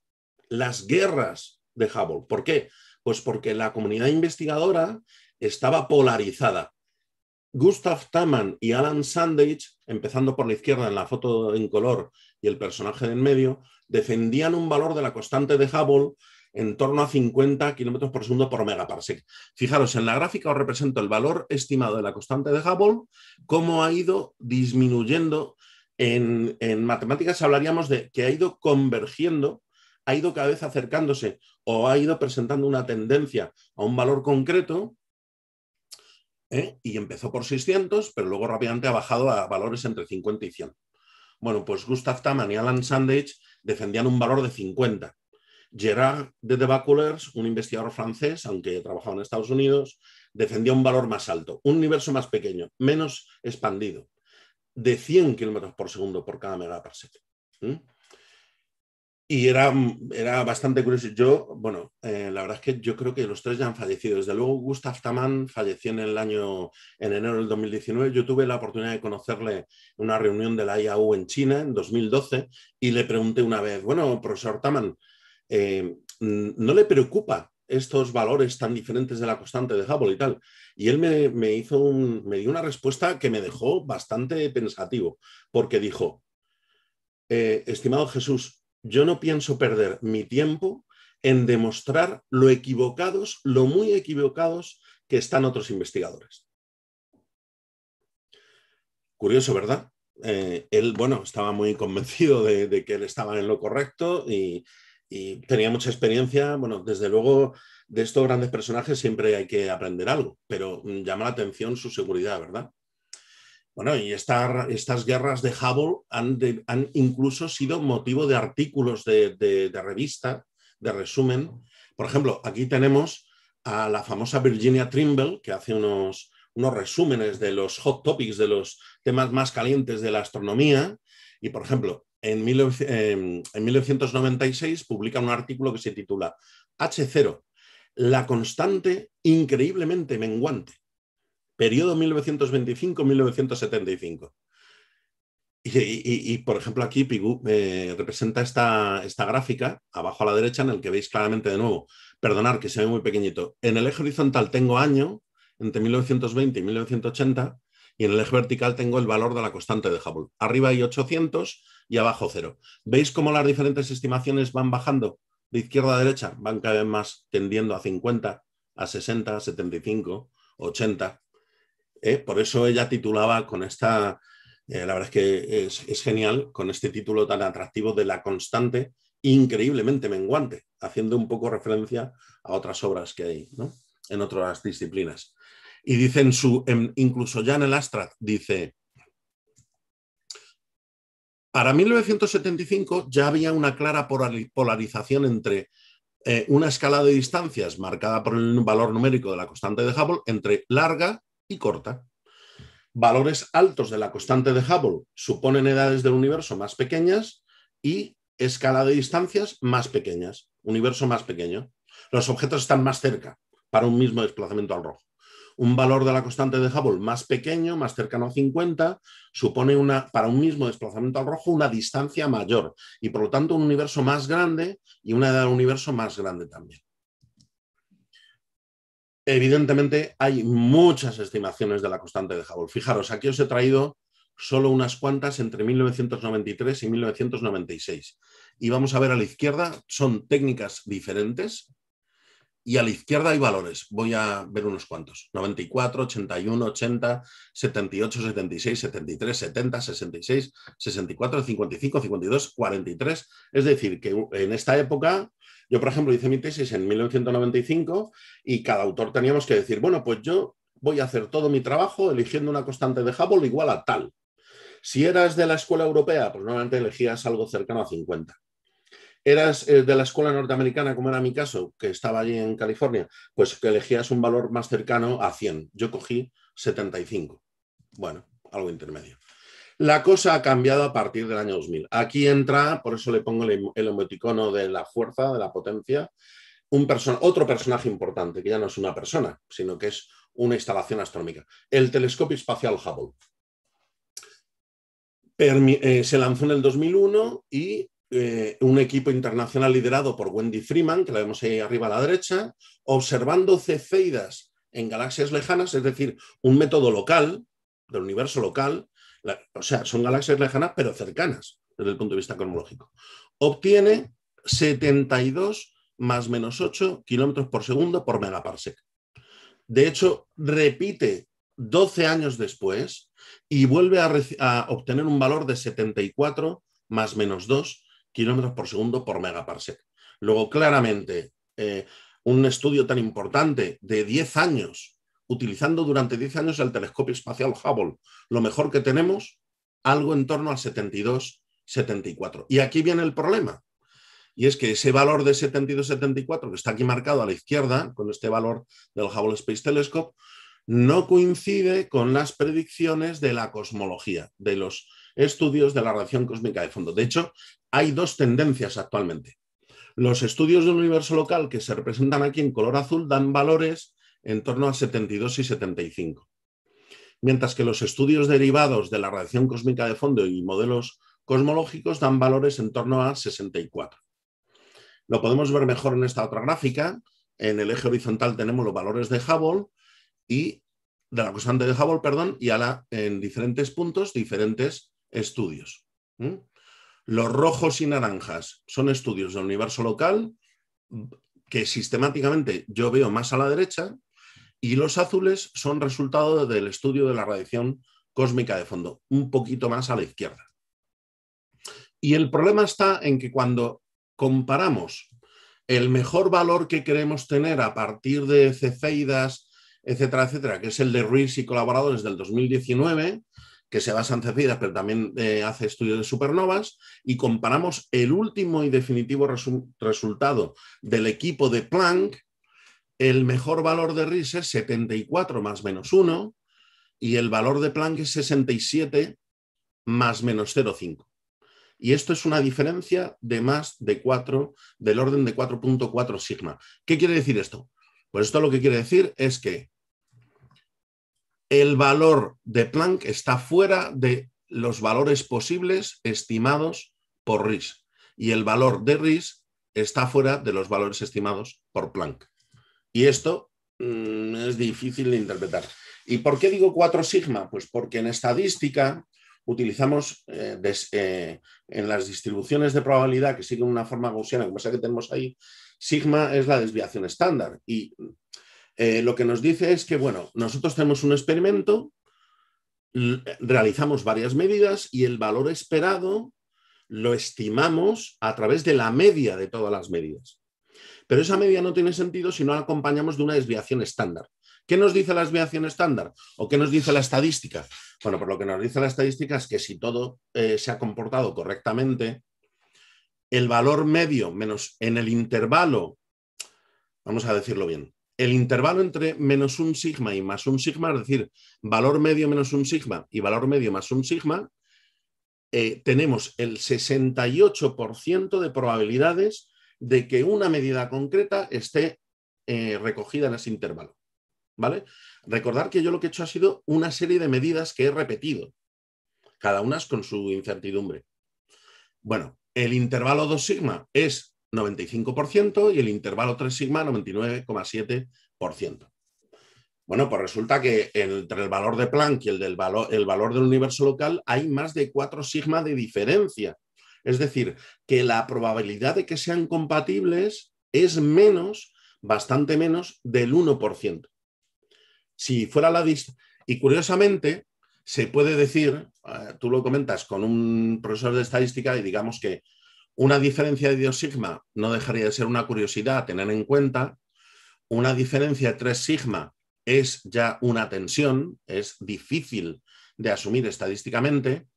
las guerras de Hubble. ¿Por qué? Pues porque la comunidad investigadora estaba polarizada. Gustav Taman y Alan Sandage, empezando por la izquierda en la foto en color y el personaje en medio, defendían un valor de la constante de Hubble en torno a 50 km por segundo por megaparsec. Fijaros, en la gráfica os represento el valor estimado de la constante de Hubble, cómo ha ido disminuyendo. En, en matemáticas hablaríamos de que ha ido convergiendo, ha ido cada vez acercándose o ha ido presentando una tendencia a un valor concreto ¿eh? y empezó por 600, pero luego rápidamente ha bajado a valores entre 50 y 100. Bueno, pues Gustav Taman y Alan Sandage defendían un valor de 50. Gerard de Debaculers, un investigador francés, aunque trabajaba en Estados Unidos, defendía un valor más alto, un universo más pequeño, menos expandido, de 100 kilómetros por segundo por cada megaparsec. Y era, era bastante curioso. Yo, bueno, eh, la verdad es que yo creo que los tres ya han fallecido. Desde luego, Gustav Taman falleció en el año, en enero del 2019. Yo tuve la oportunidad de conocerle en una reunión de la IAU en China en 2012 y le pregunté una vez, bueno, profesor Taman, eh, ¿no le preocupa estos valores tan diferentes de la constante de Hubble y tal. Y él me, hizo un, me dio una respuesta que me dejó bastante pensativo, porque dijo, eh, estimado Jesús, yo no pienso perder mi tiempo en demostrar lo equivocados, lo muy equivocados que están otros investigadores. Curioso, ¿verdad? Eh, él, bueno, estaba muy convencido de, que él estaba en lo correcto y, y, tenía mucha experiencia. Bueno, desde luego, de estos grandes personajes siempre hay que aprender algo, pero mm, llama la atención su seguridad, ¿verdad? Bueno, y estas guerras de Hubble han, incluso sido motivo de artículos de, revista, de resumen. Por ejemplo, aquí tenemos a la famosa Virginia Trimble, que hace unos, resúmenes de los hot topics, de los temas más calientes de la astronomía. Y, por ejemplo, en, em, en 1996 publica un artículo que se titula H0, la constante increíblemente menguante periodo 1925-1975. Y, por ejemplo, aquí Pigu eh, representa esta, esta gráfica abajo a la derecha en el que veis claramente de nuevo, perdonar que se ve muy pequeñito, en el eje horizontal tengo año, entre 1920 y 1980, y en el eje vertical tengo el valor de la constante de Hubble. Arriba hay 800 y abajo cero. ¿Veis cómo las diferentes estimaciones van bajando de izquierda a derecha? Van cada vez más tendiendo a 50, a 60, a 75, 80. ¿eh? por eso ella titulaba con esta, eh, la verdad es que es, genial, con este título tan atractivo de La constante, increíblemente menguante, haciendo un poco referencia a otras obras que hay en otras disciplinas. Y dice en su, incluso ya en el Astra, dice, para 1975 ya había una clara polarización entre eh, una escala de distancias marcada por el valor numérico de la constante de Hubble entre larga y corta. Valores altos de la constante de Hubble suponen edades del universo más pequeñas y escala de distancias más pequeñas, universo más pequeño. Los objetos están más cerca para un mismo desplazamiento al rojo. Un valor de la constante de Hubble más pequeño, más cercano a 50, supone una, para un mismo desplazamiento al rojo una distancia mayor y por lo tanto un universo más grande y una edad del universo más grande también. Evidentemente hay muchas estimaciones de la constante de Hubble. Fijaros, aquí os he traído solo unas cuantas entre 1993 y 1996. Y vamos a ver a la izquierda, son técnicas diferentes y a la izquierda hay valores. Voy a ver unos cuantos. 94, 81, 80, 78, 76, 73, 70, 66, 64, 55, 52, 43. Es decir, que en esta época yo, por ejemplo, hice mi tesis en 1995 y cada autor teníamos que decir, bueno, pues yo voy a hacer todo mi trabajo eligiendo una constante de Hubble igual a tal. Si eras de la escuela europea, pues normalmente elegías algo cercano a 50. Eras eh, de la escuela norteamericana, como era mi caso, que estaba allí en California, pues que elegías un valor más cercano a 100. Yo cogí 75. Bueno, algo intermedio. La cosa ha cambiado a partir del año 2000. Aquí entra, por eso le pongo em-, el emoticono de la fuerza, de la potencia, un otro personaje importante, que ya no es una persona, sino que es una instalación astronómica, el telescopio espacial Hubble. Eh, se lanzó en el 2001 y eh, un equipo internacional liderado por Wendy Freeman, que la vemos ahí arriba a la derecha, observando cefeidas en galaxias lejanas, es decir, un método local, del universo local, o sea, son galaxias lejanas pero cercanas desde el punto de vista cosmológico. Obtiene 72 más menos 8 kilómetros por segundo por megaparsec. De hecho, repite 12 años después y vuelve a, obtener un valor de 74 más menos 2 kilómetros por segundo por megaparsec. Luego, claramente, eh, un estudio tan importante de 10 años utilizando durante 10 años el telescopio espacial Hubble. Lo mejor que tenemos, algo en torno al 72, 74. Y aquí viene el problema. Y es que ese valor de 72-74, que está aquí marcado a la izquierda, con este valor del Hubble Space Telescope, no coincide con las predicciones de la cosmología, de los estudios de la radiación cósmica de fondo. De hecho, hay dos tendencias actualmente. Los estudios del universo local que se representan aquí en color azul dan valores en torno a 72 y 75. Mientras que los estudios derivados de la radiación cósmica de fondo y modelos cosmológicos dan valores en torno a 64. Lo podemos ver mejor en esta otra gráfica. En el eje horizontal tenemos los valores de Hubble y de la constante de Hubble, perdón, y en diferentes puntos, diferentes estudios. Los rojos y naranjas son estudios del universo local que sistemáticamente yo veo más a la derecha y los azules son resultado del estudio de la radiación cósmica de fondo, un poquito más a la izquierda. Y el problema está en que cuando comparamos el mejor valor que queremos tener a partir de Cefeidas, etcétera, etcétera, que es el de Ruiz y colaboradores del 2019, que se basa en Cefeidas, pero también eh, hace estudios de supernovas, y comparamos el último y definitivo resultado del equipo de Planck, el mejor valor de RIS es 74 más menos 1 y el valor de Planck es 67 más menos 0,5. Y esto es una diferencia de más de 4, del orden de 4.4 sigma. ¿Qué quiere decir esto? Pues esto lo que quiere decir es que el valor de Planck está fuera de los valores posibles estimados por RIS. Y el valor de RIS está fuera de los valores estimados por Planck. Y esto mm, es difícil de interpretar. ¿Y por qué digo 4 sigma? Pues porque en estadística utilizamos eh, eh, en las distribuciones de probabilidad que siguen una forma gaussiana, como esa que tenemos ahí, sigma es la desviación estándar. Y eh, lo que nos dice es que, bueno, nosotros tenemos un experimento, realizamos varias medidas y el valor esperado lo estimamos a través de la media de todas las medidas. Pero esa media no tiene sentido si no la acompañamos de una desviación estándar. ¿Qué nos dice la desviación estándar? ¿O qué nos dice la estadística? Bueno, por pues lo que nos dice la estadística es que si todo eh, se ha comportado correctamente, el valor medio menos en el intervalo, vamos a decirlo bien, el intervalo entre menos un sigma y más un sigma, es decir, valor medio menos un sigma y valor medio más un sigma, eh, tenemos el 68% de probabilidades de que una medida concreta esté eh, recogida en ese intervalo. ¿Vale? Recordar que yo lo que he hecho ha sido una serie de medidas que he repetido, cada una con su incertidumbre. Bueno, el intervalo 2 sigma es 95% y el intervalo 3 sigma 99,7%. Bueno, pues resulta que entre el valor de Planck y el, del valor, el valor del universo local hay más de 4 sigma de diferencia es decir, que la probabilidad de que sean compatibles es menos, bastante menos, del 1%. Si fuera la... Y curiosamente, se puede decir, eh, tú lo comentas con un profesor de estadística y digamos que una diferencia de 2 sigma no dejaría de ser una curiosidad a tener en cuenta, una diferencia de 3 sigma es ya una tensión, es difícil de asumir estadísticamente,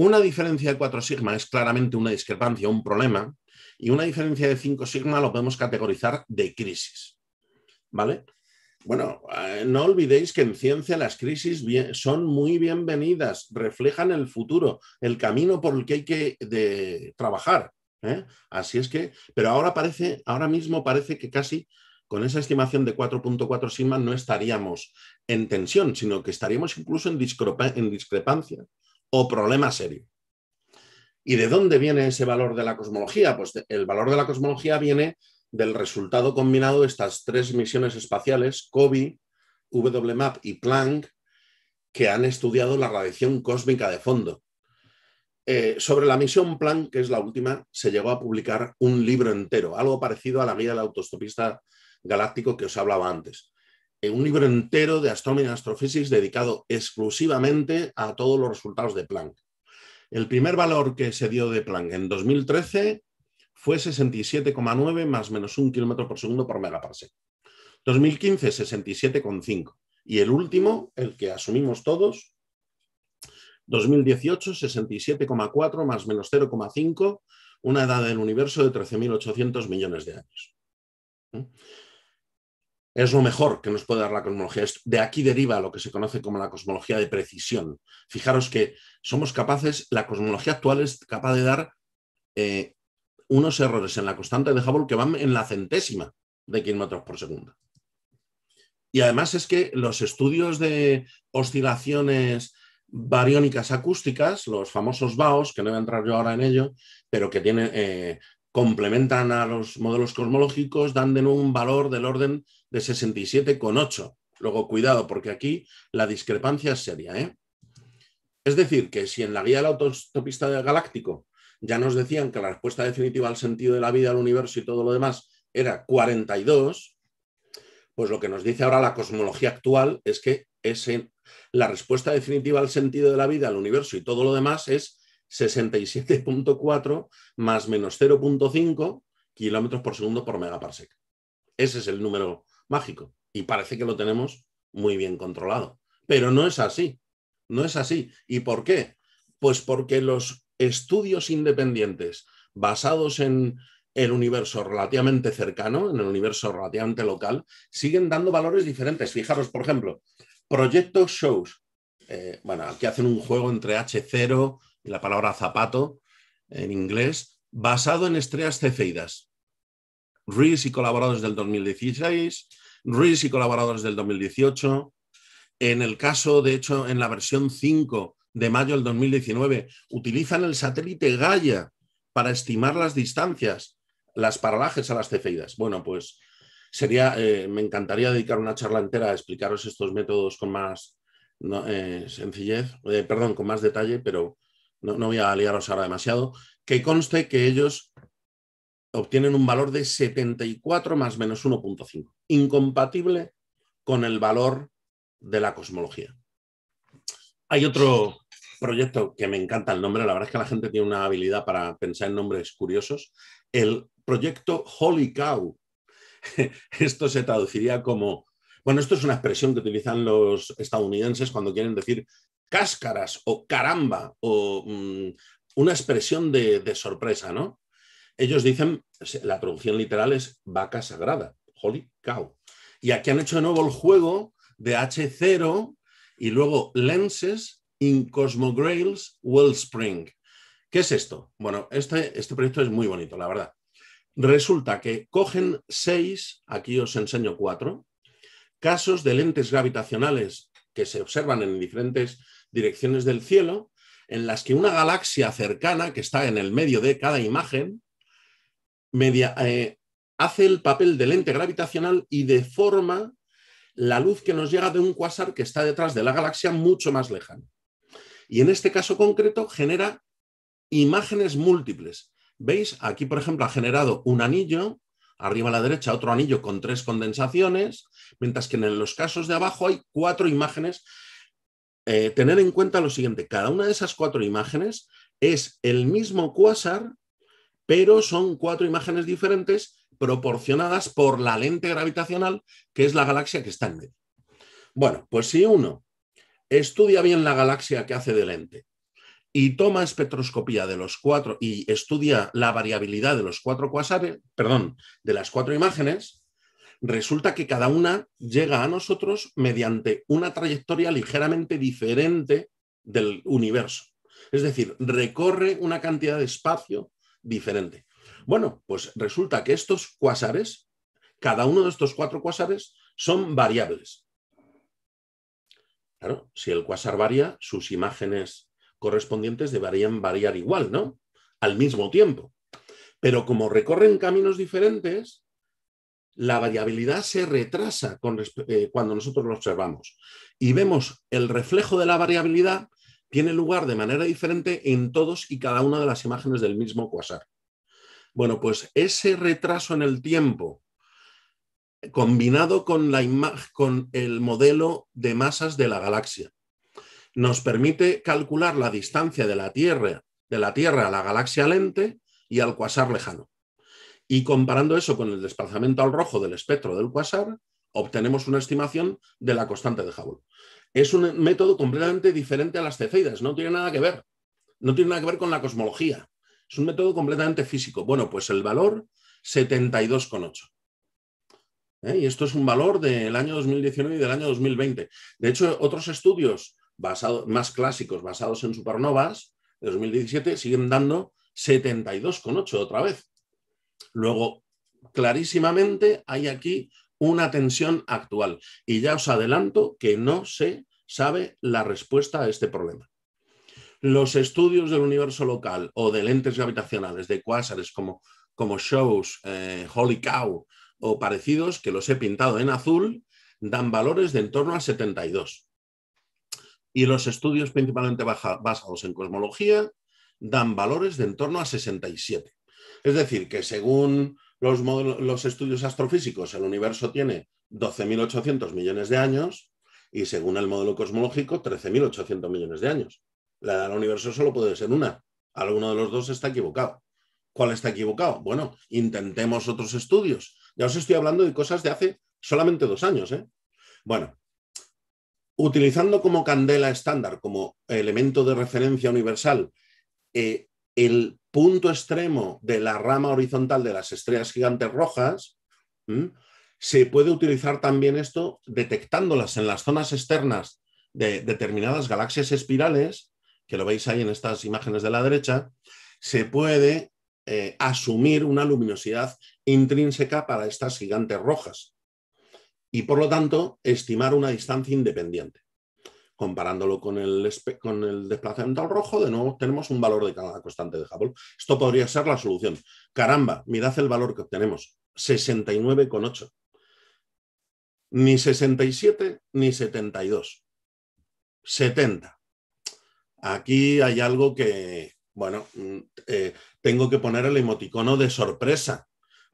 una diferencia de 4 sigma es claramente una discrepancia, un problema, y una diferencia de 5 sigma lo podemos categorizar de crisis. ¿Vale? Bueno, eh, no olvidéis que en ciencia las crisis son muy bienvenidas, reflejan el futuro, el camino por el que hay que trabajar. ¿eh? Así es que, pero ahora parece, ahora mismo parece que casi con esa estimación de 4.4 sigma no estaríamos en tensión, sino que estaríamos incluso en discrepancia o problema serio. ¿Y de dónde viene ese valor de la cosmología? Pues el valor de la cosmología viene del resultado combinado de estas tres misiones espaciales, COBI, WMAP y Planck, que han estudiado la radiación cósmica de fondo. Eh, sobre la misión Planck, que es la última, se llegó a publicar un libro entero, algo parecido a la guía del autostopista galáctico que os hablaba antes. Eh, un libro entero de Astronomy y Astrofísica dedicado exclusivamente a todos los resultados de Planck. El primer valor que se dio de Planck en 2013 fue 67,9 más menos un kilómetro por segundo por megaparsec. 2015, 67,5. Y el último, el que asumimos todos, 2018, 67,4 más menos 0,5, una edad del universo de 13.800 millones de años es lo mejor que nos puede dar la cosmología. De aquí deriva lo que se conoce como la cosmología de precisión. Fijaros que somos capaces, la cosmología actual es capaz de dar eh, unos errores en la constante de Hubble que van en la centésima de kilómetros por segundo. Y además es que los estudios de oscilaciones bariónicas acústicas, los famosos BAOs, que no voy a entrar yo ahora en ello, pero que tienen eh, complementan a los modelos cosmológicos, dan de nuevo un valor del orden de 67,8. Luego, cuidado, porque aquí la discrepancia es seria. ¿eh? Es decir, que si en la guía del autostopista del galáctico ya nos decían que la respuesta definitiva al sentido de la vida, al universo y todo lo demás era 42, pues lo que nos dice ahora la cosmología actual es que ese, la respuesta definitiva al sentido de la vida, al universo y todo lo demás es 67.4 más menos 0.5 kilómetros por segundo por megaparsec. Ese es el número mágico y parece que lo tenemos muy bien controlado. Pero no es así, no es así. ¿Y por qué? Pues porque los estudios independientes basados en el universo relativamente cercano, en el universo relativamente local, siguen dando valores diferentes. Fijaros, por ejemplo, Proyecto Shows. Eh, bueno, aquí hacen un juego entre H0, la palabra zapato en inglés, basado en estrellas cefeidas. Ruiz y colaboradores del 2016, Ruiz y colaboradores del 2018. En el caso, de hecho, en la versión 5 de mayo del 2019, utilizan el satélite Gaia para estimar las distancias, las paralajes a las cefeidas. Bueno, pues sería, eh, me encantaría dedicar una charla entera a explicaros estos métodos con más eh, sencillez, eh, perdón, con más detalle, pero no, voy a liaros ahora demasiado, que conste que ellos obtienen un valor de 74 más menos 1.5, incompatible con el valor de la cosmología. Hay otro proyecto que me encanta el nombre, la verdad es que la gente tiene una habilidad para pensar en nombres curiosos, el proyecto Holy Cow. Esto se traduciría como, bueno, esto es una expresión que utilizan los estadounidenses cuando quieren decir cáscaras o caramba o mm, una expresión de, sorpresa, ¿no? Ellos dicen, la traducción literal es vaca sagrada, holy cow. Y aquí han hecho de nuevo el juego de H0 y luego lenses in Cosmograils Wellspring. ¿Qué es esto? Bueno, este, este proyecto es muy bonito, la verdad. Resulta que cogen seis, aquí os enseño cuatro, casos de lentes gravitacionales que se observan en diferentes direcciones del cielo, en las que una galaxia cercana, que está en el medio de cada imagen, media, eh, hace el papel de lente gravitacional y deforma la luz que nos llega de un cuásar que está detrás de la galaxia mucho más lejana. Y en este caso concreto genera imágenes múltiples. ¿Veis? Aquí, por ejemplo, ha generado un anillo, arriba a la derecha otro anillo con tres condensaciones, mientras que en los casos de abajo hay cuatro imágenes eh, tener en cuenta lo siguiente, cada una de esas cuatro imágenes es el mismo cuásar, pero son cuatro imágenes diferentes proporcionadas por la lente gravitacional, que es la galaxia que está en medio. Bueno, pues si uno estudia bien la galaxia que hace de lente y toma espectroscopía de los cuatro y estudia la variabilidad de los cuatro cuásares, perdón, de las cuatro imágenes, resulta que cada una llega a nosotros mediante una trayectoria ligeramente diferente del universo. Es decir, recorre una cantidad de espacio diferente. Bueno, pues resulta que estos cuásares, cada uno de estos cuatro cuásares, son variables. Claro, si el cuásar varía, sus imágenes correspondientes deberían variar igual, ¿no? Al mismo tiempo. Pero como recorren caminos diferentes, la variabilidad se retrasa eh, cuando nosotros lo observamos y vemos el reflejo de la variabilidad tiene lugar de manera diferente en todos y cada una de las imágenes del mismo cuasar. Bueno, pues ese retraso en el tiempo eh, combinado con, con el modelo de masas de la galaxia nos permite calcular la distancia de la Tierra, de la Tierra a la galaxia lente y al cuasar lejano. Y comparando eso con el desplazamiento al rojo del espectro del quasar, obtenemos una estimación de la constante de Hubble. Es un método completamente diferente a las cefeidas, no tiene nada que ver. No tiene nada que ver con la cosmología. Es un método completamente físico. Bueno, pues el valor 72,8. ¿Eh? Y esto es un valor del año 2019 y del año 2020. De hecho, otros estudios más clásicos basados en supernovas de 2017 siguen dando 72,8 otra vez. Luego, clarísimamente hay aquí una tensión actual y ya os adelanto que no se sabe la respuesta a este problema. Los estudios del universo local o de lentes gravitacionales, de cuásares como, como Shows, eh, Holy Cow o parecidos, que los he pintado en azul, dan valores de en torno a 72. Y los estudios principalmente basados en cosmología dan valores de en torno a 67. Es decir, que según los, los estudios astrofísicos, el universo tiene 12.800 millones de años y según el modelo cosmológico, 13.800 millones de años. La edad del universo solo puede ser una. Alguno de los dos está equivocado. ¿Cuál está equivocado? Bueno, intentemos otros estudios. Ya os estoy hablando de cosas de hace solamente dos años. ¿eh? Bueno, utilizando como candela estándar, como elemento de referencia universal, eh, el punto extremo de la rama horizontal de las estrellas gigantes rojas, se puede utilizar también esto detectándolas en las zonas externas de determinadas galaxias espirales, que lo veis ahí en estas imágenes de la derecha, se puede eh, asumir una luminosidad intrínseca para estas gigantes rojas y por lo tanto estimar una distancia independiente comparándolo con el, con el desplazamiento al rojo, de nuevo tenemos un valor de cada constante de Hubble. Esto podría ser la solución. Caramba, mirad el valor que obtenemos, 69,8. Ni 67 ni 72. 70. Aquí hay algo que, bueno, mm, eh, tengo que poner el emoticono de sorpresa,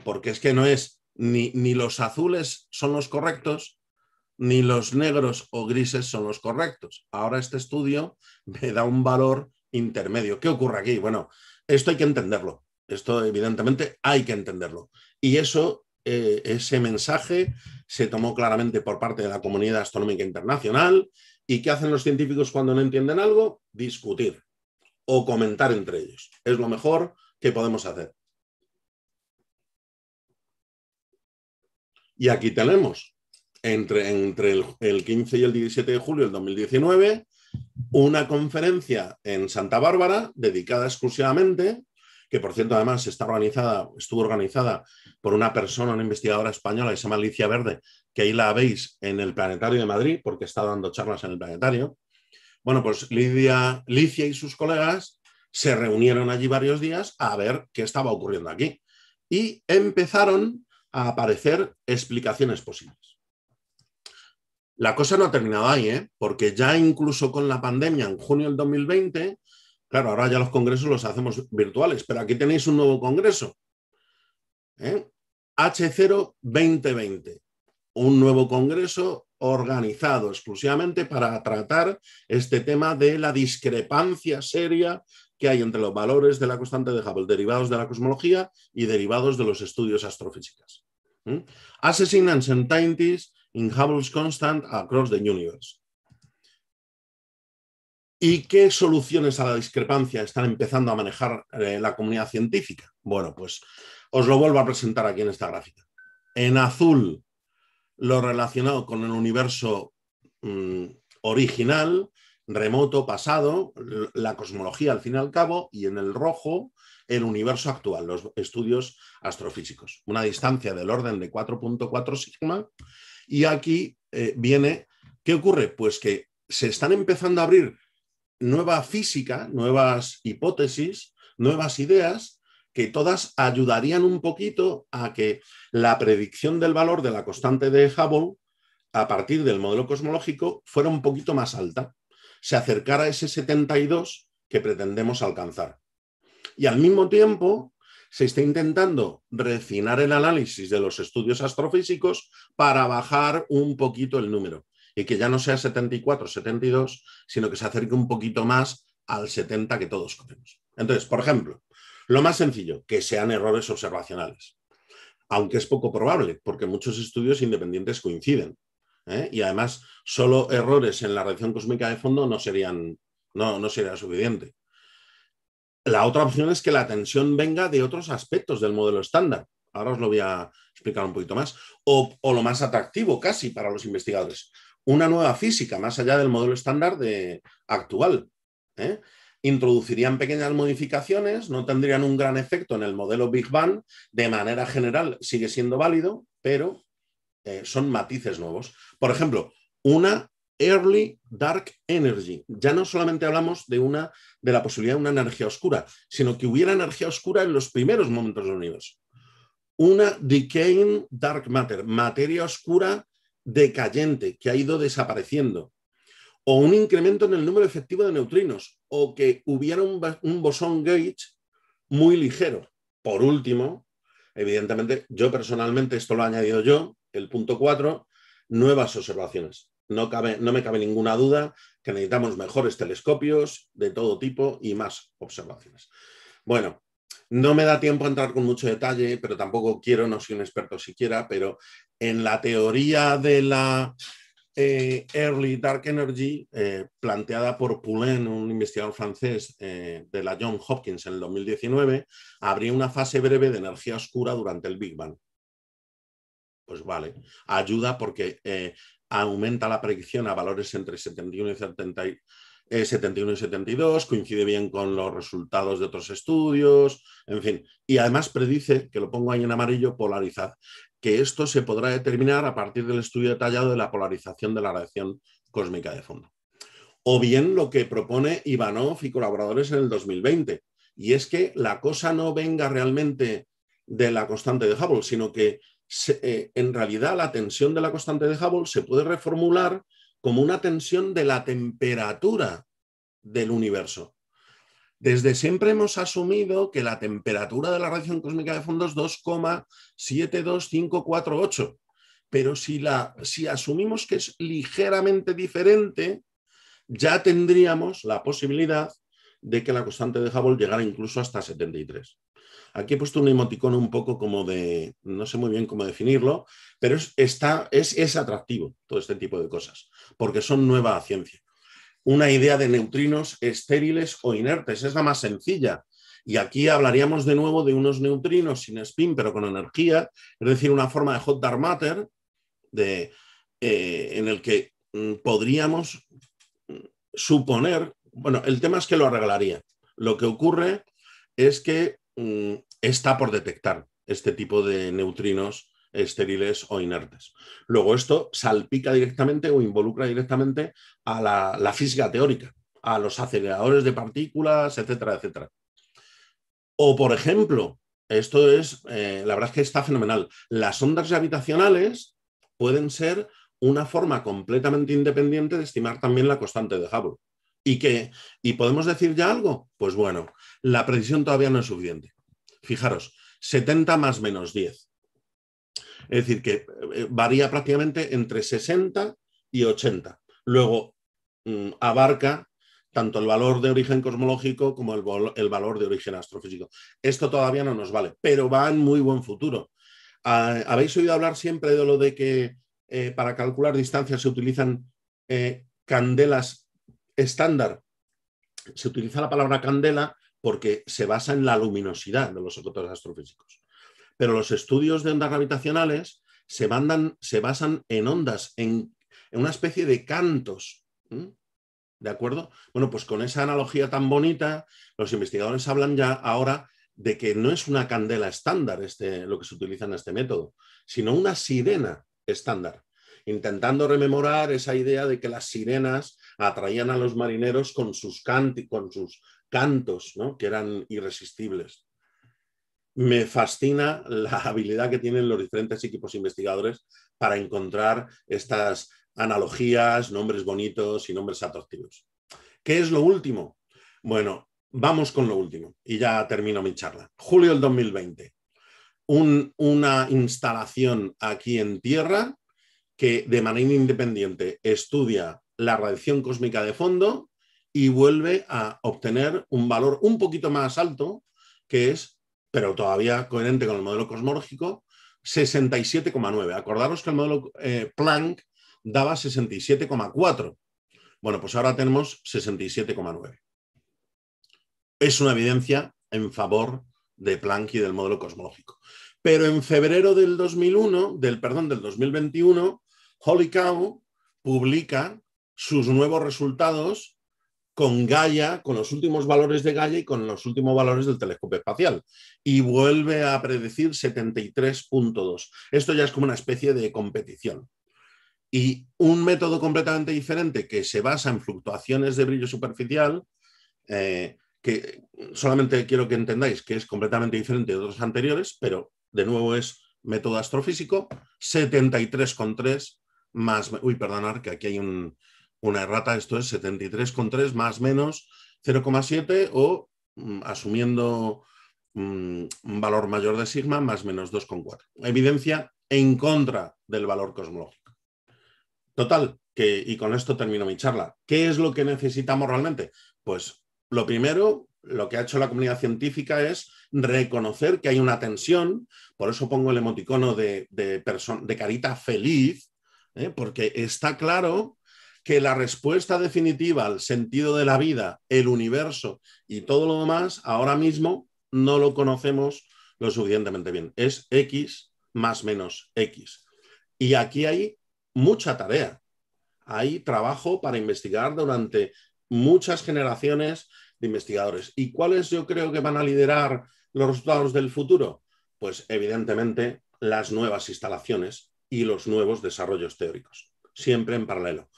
porque es que no es ni, ni los azules son los correctos, ni los negros o grises son los correctos. Ahora este estudio me da un valor intermedio. ¿Qué ocurre aquí? Bueno, esto hay que entenderlo. Esto evidentemente hay que entenderlo. Y eso, eh, ese mensaje se tomó claramente por parte de la comunidad astronómica internacional. ¿Y qué hacen los científicos cuando no entienden algo? Discutir o comentar entre ellos. Es lo mejor que podemos hacer. Y aquí tenemos entre, el, 15 y el 17 de julio del 2019 una conferencia en Santa Bárbara dedicada exclusivamente, que por cierto además está organizada, estuvo organizada por una persona, una investigadora española que se llama Licia Verde, que ahí la veis en el Planetario de Madrid, porque está dando charlas en el Planetario. Bueno, pues Lidia, Licia y sus colegas se reunieron allí varios días a ver qué estaba ocurriendo aquí y empezaron a aparecer explicaciones posibles. La cosa no ha terminado ahí, ¿eh? porque ya incluso con la pandemia en junio del 2020, claro, ahora ya los congresos los hacemos virtuales, pero aquí tenéis un nuevo congreso. ¿eh? h H0 2020, un nuevo congreso organizado exclusivamente para tratar este tema de la discrepancia seria que hay entre los valores de la constante de Hubble derivados de la cosmología y derivados de los estudios astrofísicas. ¿Mm? and in Hubble's constant across the universe. ¿Y qué soluciones a la discrepancia están empezando a manejar eh, la comunidad científica? Bueno, pues os lo vuelvo a presentar aquí en esta gráfica. En azul, lo relacionado con el universo mm, original, remoto, pasado, la cosmología al fin y al cabo, y en el rojo, el universo actual, los estudios astrofísicos. Una distancia del orden de 4.4 sigma y aquí eh, viene, ¿qué ocurre? Pues que se están empezando a abrir nueva física, nuevas hipótesis, nuevas ideas que todas ayudarían un poquito a que la predicción del valor de la constante de Hubble a partir del modelo cosmológico fuera un poquito más alta, se acercara a ese 72 que pretendemos alcanzar. Y al mismo tiempo, se está intentando refinar el análisis de los estudios astrofísicos para bajar un poquito el número y que ya no sea 74, 72, sino que se acerque un poquito más al 70 que todos conocemos. Entonces, por ejemplo, lo más sencillo, que sean errores observacionales, aunque es poco probable, porque muchos estudios independientes coinciden. ¿eh? Y además, solo errores en la radiación cósmica de fondo no serían, no, no sería suficiente. La otra opción es que la tensión venga de otros aspectos del modelo estándar. Ahora os lo voy a explicar un poquito más. O, lo más atractivo casi para los investigadores. Una nueva física más allá del modelo estándar de, actual. ¿eh? Introducirían pequeñas modificaciones, no tendrían un gran efecto en el modelo Big Bang. De manera general sigue siendo válido, pero eh, son matices nuevos. Por ejemplo, una Early Dark Energy. Ya no solamente hablamos de, una, de la posibilidad de una energía oscura, sino que hubiera energía oscura en los primeros momentos del universo. Una decaying dark matter, materia oscura decayente que ha ido desapareciendo. O un incremento en el número efectivo de neutrinos. O que hubiera un, un bosón gauge muy ligero. Por último, evidentemente, yo personalmente, esto lo he añadido yo, el punto 4, nuevas observaciones no, me cabe ninguna duda que necesitamos mejores telescopios de todo tipo y más observaciones. Bueno, no me da tiempo a entrar con mucho detalle, pero tampoco quiero, no soy un experto siquiera, pero en la teoría de la eh, Early Dark Energy, eh, planteada por Poulain, un investigador francés eh, de la John Hopkins en el 2019, habría una fase breve de energía oscura durante el Big Bang. Pues vale, ayuda porque aumenta la predicción a valores entre 71 y 72, eh, coincide bien con los resultados de otros estudios, en fin. Y además predice, que lo pongo ahí en amarillo, polarizar, que esto se podrá determinar a partir del estudio detallado de la polarización de la radiación cósmica de fondo. O bien lo que propone Ivanov y colaboradores en el 2020, y es que la cosa no venga realmente de la constante de Hubble, sino que eh, en realidad la tensión de la constante de Hubble se puede reformular como una tensión de la temperatura del universo. Desde siempre hemos asumido que la temperatura de la radiación cósmica de fondo es 2,72548, pero si asumimos que es ligeramente diferente, ya tendríamos la posibilidad de que la constante de Hubble llegara incluso hasta 73. Aquí he puesto un emoticono un poco como de, no sé muy bien cómo definirlo, pero es, está, es, atractivo todo este tipo de cosas, porque son nueva ciencia. Una idea de neutrinos estériles o inertes es la más sencilla. Y aquí hablaríamos de nuevo de unos neutrinos sin spin, pero con energía, es decir, una forma de hot dark matter, de, eh, en el que mm, podríamos mm, suponer, bueno, el tema es que lo arreglaría. Lo que ocurre es que Mm, está por detectar este tipo de neutrinos estériles o inertes. Luego esto salpica directamente o involucra directamente a la, física teórica, a los aceleradores de partículas, etcétera, etcétera. O, por ejemplo, esto es, eh, la verdad es que está fenomenal, las ondas gravitacionales pueden ser una forma completamente independiente de estimar también la constante de Hubble. ¿Y, que, ¿Y podemos decir ya algo? Pues bueno, la precisión todavía no es suficiente. Fijaros, 70 más menos 10. Es decir, que eh, varía prácticamente entre 60 y 80. Luego mm, abarca tanto el valor de origen cosmológico como el, valor de origen astrofísico. Esto todavía no nos vale, pero va en muy buen futuro. Ah, Habéis oído hablar siempre de lo de que eh, para calcular distancias se utilizan eh, candelas estándar se utiliza la palabra candela porque se basa en la luminosidad de los objetos astrofísicos. Pero los estudios de ondas gravitacionales se, se basan en ondas, en, una especie de cantos. ¿De acuerdo? Bueno, pues con esa analogía tan bonita, los investigadores hablan ya ahora de que no es una candela estándar este, lo que se utiliza en este método, sino una sirena estándar, intentando rememorar esa idea de que las sirenas atraían a los marineros con sus, con sus cantos, que eran irresistibles. Me fascina la habilidad que tienen los diferentes equipos investigadores para encontrar estas analogías, nombres bonitos y nombres atractivos. ¿Qué es lo último? Bueno, vamos con lo último y ya termino mi charla. Julio del 2020, una instalación aquí en tierra que de manera independiente estudia la radiación cósmica de fondo y vuelve a obtener un valor un poquito más alto, que es, pero todavía coherente con el modelo cosmológico, 67,9. Acordaros que el modelo eh, Planck daba 67,4. Bueno, pues ahora tenemos 67,9. Es una evidencia en favor de Planck y del modelo cosmológico. Pero en febrero del 2001, del perdón, del 2021, Holy Cow publica sus nuevos resultados con Gaia, con los últimos valores de Gaia y con los últimos valores del telescopio espacial. Y vuelve a predecir 73.2. Esto ya es como una especie de competición. Y un método completamente diferente que se basa en fluctuaciones de brillo superficial, eh, que solamente quiero que entendáis que es completamente diferente de otros anteriores, pero de nuevo es método astrofísico, 73,3 más... Uy, perdonar que aquí hay un, una errata, esto es 73,3 más menos 0,7 o mm, asumiendo mm, un valor mayor de sigma más menos 2,4. Evidencia en contra del valor cosmológico. Total, que, y con esto termino mi charla. ¿Qué es lo que necesitamos realmente? Pues lo primero, lo que ha hecho la comunidad científica es reconocer que hay una tensión, por eso pongo el emoticono de, de, de carita feliz, ¿eh? porque está claro que la respuesta definitiva al sentido de la vida, el universo y todo lo demás, ahora mismo no lo conocemos lo suficientemente bien. Es X más menos X. Y aquí hay mucha tarea. Hay trabajo para investigar durante muchas generaciones de investigadores. ¿Y cuáles yo creo que van a liderar los resultados del futuro? Pues evidentemente las nuevas instalaciones y los nuevos desarrollos teóricos, siempre en paralelo.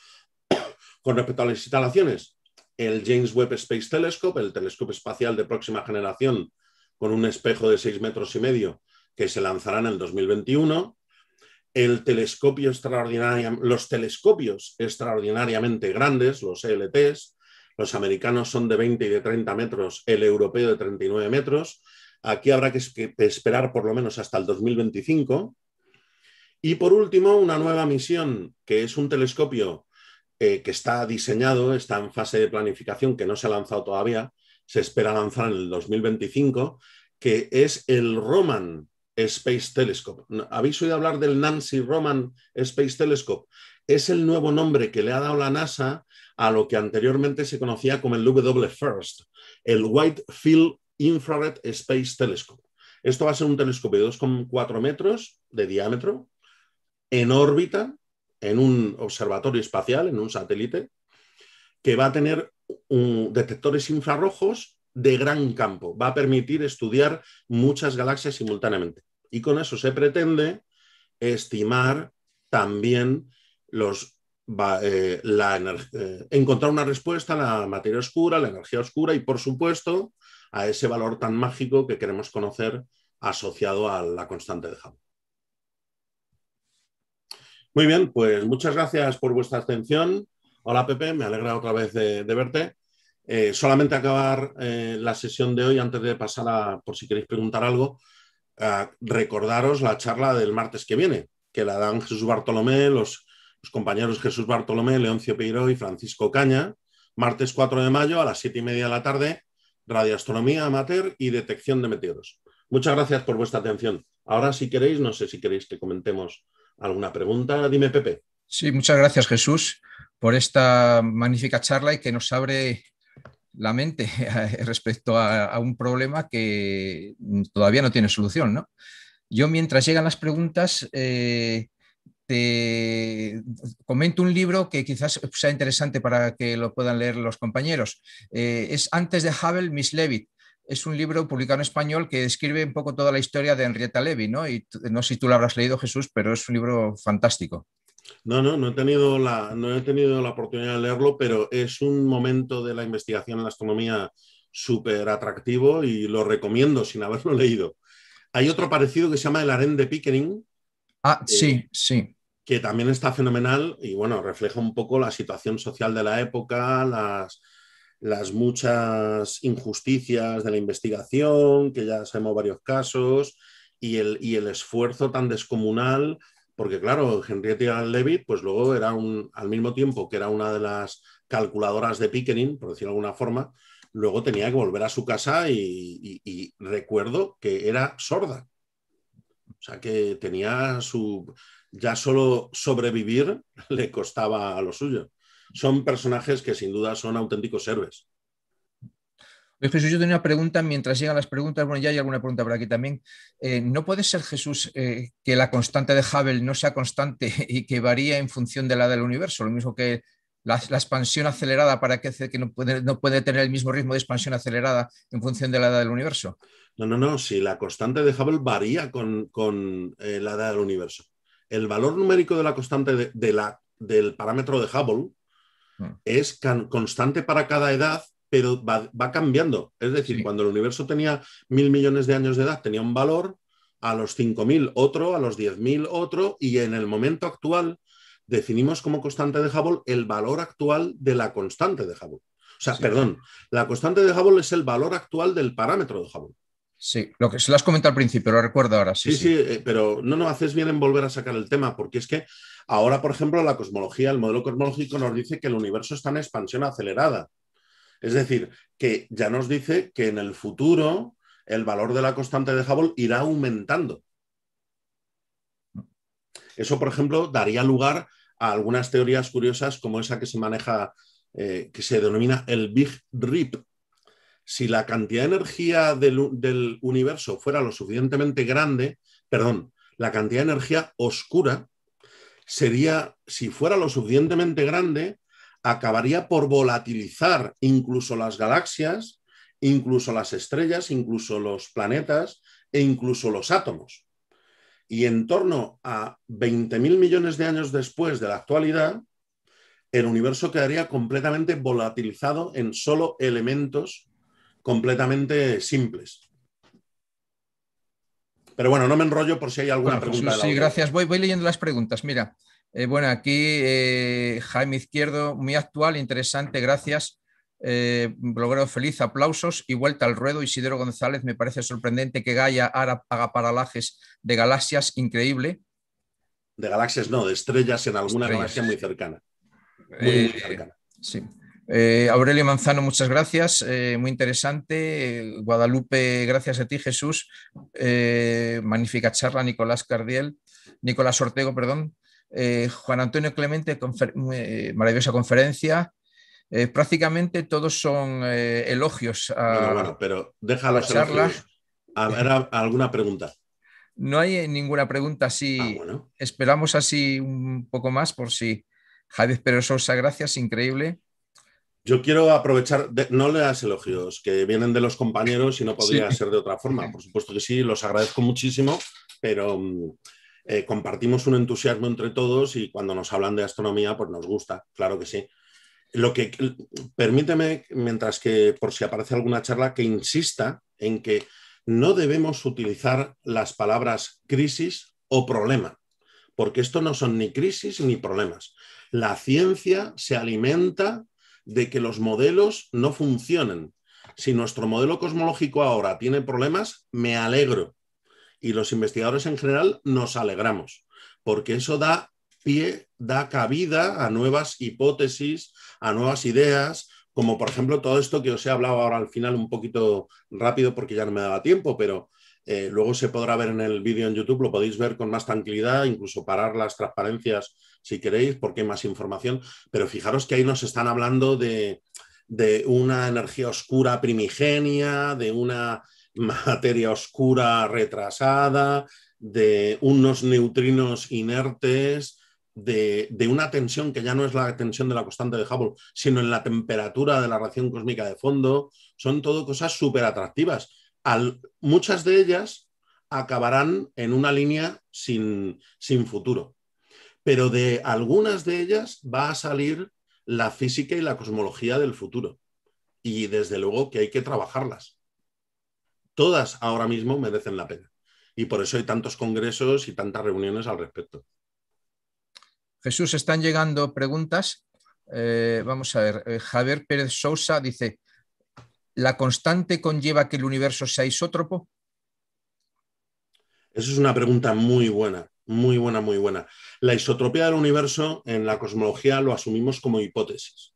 Con respecto a las instalaciones, el James Webb Space Telescope, el telescopio espacial de próxima generación con un espejo de 6 metros y medio que se lanzará en el 2021, el telescopio los telescopios extraordinariamente grandes, los ELTs, los americanos son de 20 y de 30 metros, el europeo de 39 metros, aquí habrá que esperar por lo menos hasta el 2025. Y por último, una nueva misión, que es un telescopio eh, que está diseñado, está en fase de planificación, que no se ha lanzado todavía, se espera lanzar en el 2025, que es el Roman Space Telescope. ¿Habéis oído hablar del Nancy Roman Space Telescope? Es el nuevo nombre que le ha dado la NASA a lo que anteriormente se conocía como el W el White Field Infrared Space Telescope. Esto va a ser un telescopio de 2,4 metros de diámetro en órbita en un observatorio espacial, en un satélite, que va a tener detectores infrarrojos de gran campo. Va a permitir estudiar muchas galaxias simultáneamente. Y con eso se pretende estimar también los, eh, la, eh, encontrar una respuesta a la materia oscura, la energía oscura y, por supuesto, a ese valor tan mágico que queremos conocer asociado a la constante de Hubble. Muy bien, pues muchas gracias por vuestra atención. Hola Pepe, me alegra otra vez de, verte. Eh, solamente acabar eh, la sesión de hoy antes de pasar a, por si queréis preguntar algo, a recordaros la charla del martes que viene, que la dan Jesús Bartolomé, los, los compañeros Jesús Bartolomé, Leoncio Peiro y Francisco Caña, martes 4 de mayo a las 7 y media de la tarde, radioastronomía amateur y detección de meteoros. Muchas gracias por vuestra atención. Ahora, si queréis, no sé si queréis que comentemos ¿Alguna pregunta? Dime, Pepe. Sí, muchas gracias, Jesús, por esta magnífica charla y que nos abre la mente respecto a, un problema que todavía no tiene solución, Yo, mientras llegan las preguntas, eh, te comento un libro que quizás sea interesante para que lo puedan leer los compañeros. Eh, es Antes de Havel, Miss Levitt, es un libro publicado en español que describe un poco toda la historia de Henrietta Levy, ¿no? Y no sé si tú lo habrás leído, Jesús, pero es un libro fantástico. No, no, no he, tenido la, no he tenido la oportunidad de leerlo, pero es un momento de la investigación en la astronomía súper atractivo y lo recomiendo sin haberlo leído. Hay otro parecido que se llama El Harén de Pickering. Ah, eh, sí, sí. Que también está fenomenal y bueno, refleja un poco la situación social de la época, las, las muchas injusticias de la investigación, que ya sabemos varios casos, y el, el esfuerzo tan descomunal, porque claro, Henrietta Leavitt, pues luego era un, al mismo tiempo que era una de las calculadoras de Pickering, por decirlo de alguna forma, luego tenía que volver a su casa y, y recuerdo que era sorda. O sea que tenía su, ya solo sobrevivir le costaba a lo suyo son personajes que sin duda son auténticos héroes. Jesús, yo tenía una pregunta, mientras llegan las preguntas, bueno, ya hay alguna pregunta por aquí también. Eh, ¿No puede ser, Jesús, eh, que la constante de Hubble no sea constante y que varía en función de la edad del universo? Lo mismo que la, expansión acelerada, ¿para qué que no puede, no puede tener el mismo ritmo de expansión acelerada en función de la edad del universo? No, no, no, si la constante de Hubble varía con, eh, la edad del universo. El valor numérico de la constante de la, del parámetro de Hubble Mm. es constante para cada edad, pero va, cambiando. Es decir, cuando el universo tenía mil millones de años de edad, tenía un valor, a los 5.000 otro, a los 10.000 otro, y en el momento actual definimos como constante de Hubble el valor actual de la constante de Hubble. O sea, perdón, la constante de Hubble es el valor actual del parámetro de Hubble. Sí, lo que se lo has comentado al principio, lo recuerdo ahora. Sí, sí, sí, eh, pero no, no, haces bien en volver a sacar el tema, porque es que Ahora, por ejemplo, la cosmología, el modelo cosmológico nos dice que el universo está en expansión acelerada. Es decir, que ya nos dice que en el futuro el valor de la constante de Hubble irá aumentando. Eso, por ejemplo, daría lugar a algunas teorías curiosas como esa que se maneja, eh, que se denomina el Big Rip. Si la cantidad de energía del universo fuera lo suficientemente grande, perdón, la cantidad de energía oscura sería, si fuera lo suficientemente grande, acabaría por volatilizar incluso las galaxias, incluso las estrellas, incluso los planetas e incluso los átomos. Y en torno a 20.000 millones de años después de la actualidad, el universo quedaría completamente volatilizado en solo elementos completamente simples. Pero bueno, no me enrollo por si hay alguna pues pregunta. sí, gracias. Voy, leyendo las preguntas. Mira, eh, bueno, aquí eh, Jaime Izquierdo, muy actual, interesante, gracias. Eh, feliz, aplausos y vuelta al ruedo. Isidro González, me parece sorprendente que Gaia haga paralajes de galaxias, increíble. De galaxias no, de estrellas en alguna galaxia muy cercana. Muy, muy eh, cercana. Sí. Eh, Aurelio Manzano, muchas gracias, eh, muy interesante. Eh, Guadalupe, gracias a ti, Jesús. magnífica charla, Nicolás Cardiel, Nicolás Ortego, perdón. Juan Antonio Clemente, maravillosa conferencia. prácticamente todos son elogios a. Bueno, pero deja la charla. alguna pregunta? No hay ninguna pregunta sí. Ah, esperamos así un poco más por si. Javier Pérez gracias, increíble. Yo quiero aprovechar, de, no leas elogios que vienen de los compañeros y no podría ser de otra forma. Por supuesto que sí, los agradezco muchísimo, pero mm, eh, compartimos un entusiasmo entre todos y cuando nos hablan de astronomía, pues nos gusta, claro que sí. Lo que permíteme, mientras que por si aparece alguna charla, que insista en que no debemos utilizar las palabras crisis o problema, porque esto no son ni crisis ni problemas. La ciencia se alimenta de que los modelos no funcionen, Si nuestro modelo cosmológico ahora tiene problemas, me alegro. Y los investigadores en general nos alegramos, porque eso da pie, da cabida a nuevas hipótesis, a nuevas ideas, como por ejemplo todo esto que os he hablado ahora al final un poquito rápido porque ya no me daba tiempo, pero eh, luego se podrá ver en el vídeo en YouTube, lo podéis ver con más tranquilidad, incluso parar las transparencias si queréis, porque hay más información. Pero fijaros que ahí nos están hablando de, una energía oscura primigenia, de una materia oscura retrasada, de unos neutrinos inertes, de, una tensión que ya no es la tensión de la constante de Hubble, sino en la temperatura de la reacción cósmica de fondo. Son todo cosas súper atractivas muchas de ellas acabarán en una línea sin, futuro. Pero de algunas de ellas va a salir la física y la cosmología del futuro. Y desde luego que hay que trabajarlas. Todas ahora mismo merecen la pena. Y por eso hay tantos congresos y tantas reuniones al respecto. Jesús, están llegando preguntas. Eh, vamos a ver. Eh, Javier Pérez Sousa dice, ¿la constante conlleva que el universo sea isótropo? Esa es una pregunta muy buena, muy buena, muy buena. La isotropía del universo en la cosmología lo asumimos como hipótesis,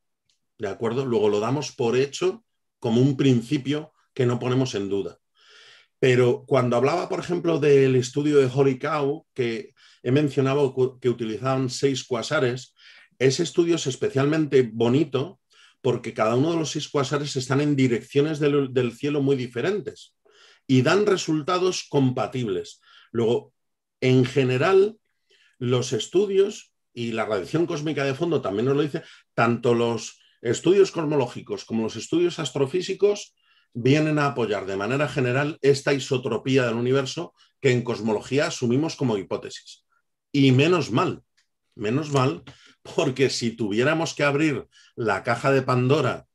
¿de acuerdo? Luego lo damos por hecho como un principio que no ponemos en duda. Pero cuando hablaba, por ejemplo, del estudio de Holy que he mencionado que utilizaban seis cuasares, ese estudio es especialmente bonito porque cada uno de los seis cuasares están en direcciones del, del cielo muy diferentes y dan resultados compatibles. Luego, en general, los estudios y la radiación cósmica de fondo también nos lo dice, tanto los estudios cosmológicos como los estudios astrofísicos vienen a apoyar de manera general esta isotropía del universo que en cosmología asumimos como hipótesis. Y menos mal, menos mal, porque si tuviéramos que abrir la caja de Pandora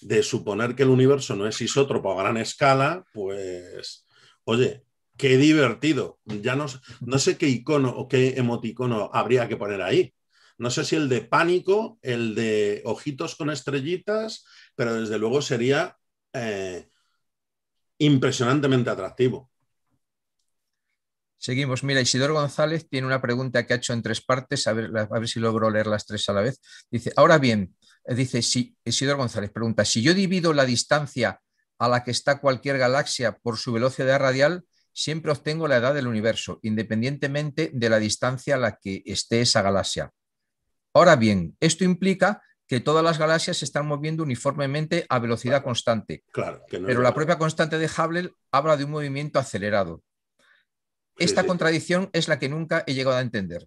de suponer que el universo no es isótropo a gran escala, pues, oye, qué divertido. Ya no, sé qué icono o qué emoticono habría que poner ahí. No sé si el de pánico, el de ojitos con estrellitas, pero desde luego sería eh, impresionantemente atractivo. Seguimos. Mira, Isidor González tiene una pregunta que ha hecho en tres partes, a ver, a ver si logro leer las tres a la vez. Dice, ahora bien, eh, dice si, Isidor González, pregunta, si yo divido la distancia a la que está cualquier galaxia por su velocidad radial, siempre obtengo la edad del universo, independientemente de la distancia a la que esté esa galaxia. Ahora bien, esto implica que todas las galaxias se están moviendo uniformemente a velocidad constante. Claro, pero la propia constante de Hubble habla de un movimiento acelerado. Esta contradicción es la que nunca he llegado a entender.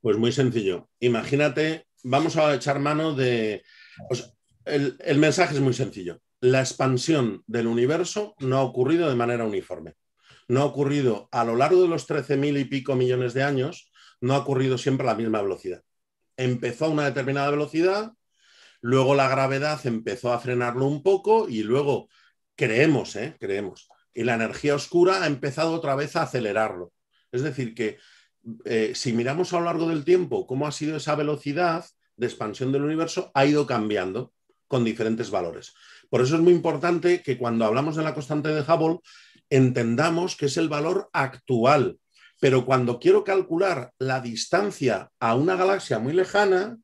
Pues muy sencillo. Imagínate, vamos a echar mano de... el, mensaje es muy sencillo. La expansión del universo no ha ocurrido de manera uniforme. No ha ocurrido a lo largo de los 13.000 y pico millones de años, no ha ocurrido siempre a la misma velocidad. Empezó a una determinada velocidad, luego la gravedad empezó a frenarlo un poco y luego creemos, ¿eh? creemos y la energía oscura ha empezado otra vez a acelerarlo. Es decir, que eh, si miramos a lo largo del tiempo cómo ha sido esa velocidad de expansión del universo, ha ido cambiando con diferentes valores. Por eso es muy importante que cuando hablamos de la constante de Hubble, entendamos que es el valor actual. Pero cuando quiero calcular la distancia a una galaxia muy lejana,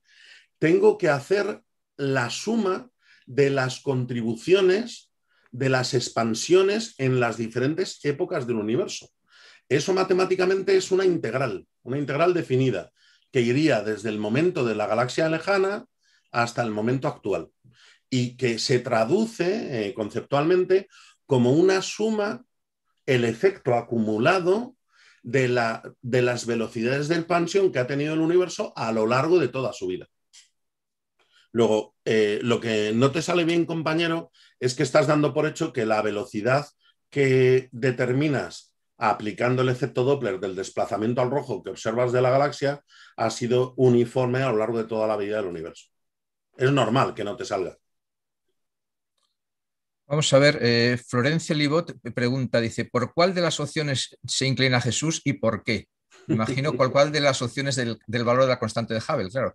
tengo que hacer la suma de las contribuciones de las expansiones en las diferentes épocas del universo. Eso matemáticamente es una integral, una integral definida, que iría desde el momento de la galaxia lejana hasta el momento actual y que se traduce eh, conceptualmente como una suma, el efecto acumulado de, las velocidades de expansión que ha tenido el universo a lo largo de toda su vida. Luego, eh, lo que no te sale bien, compañero, es que estás dando por hecho que la velocidad que determinas aplicando el efecto Doppler del desplazamiento al rojo que observas de la galaxia ha sido uniforme a lo largo de toda la vida del universo. Es normal que no te salga. Vamos a ver, eh, Florencia Libot pregunta, dice, ¿por cuál de las opciones se inclina Jesús y por qué? Imagino cuál, cuál de las opciones del, del, valor de la constante de Hubble, claro.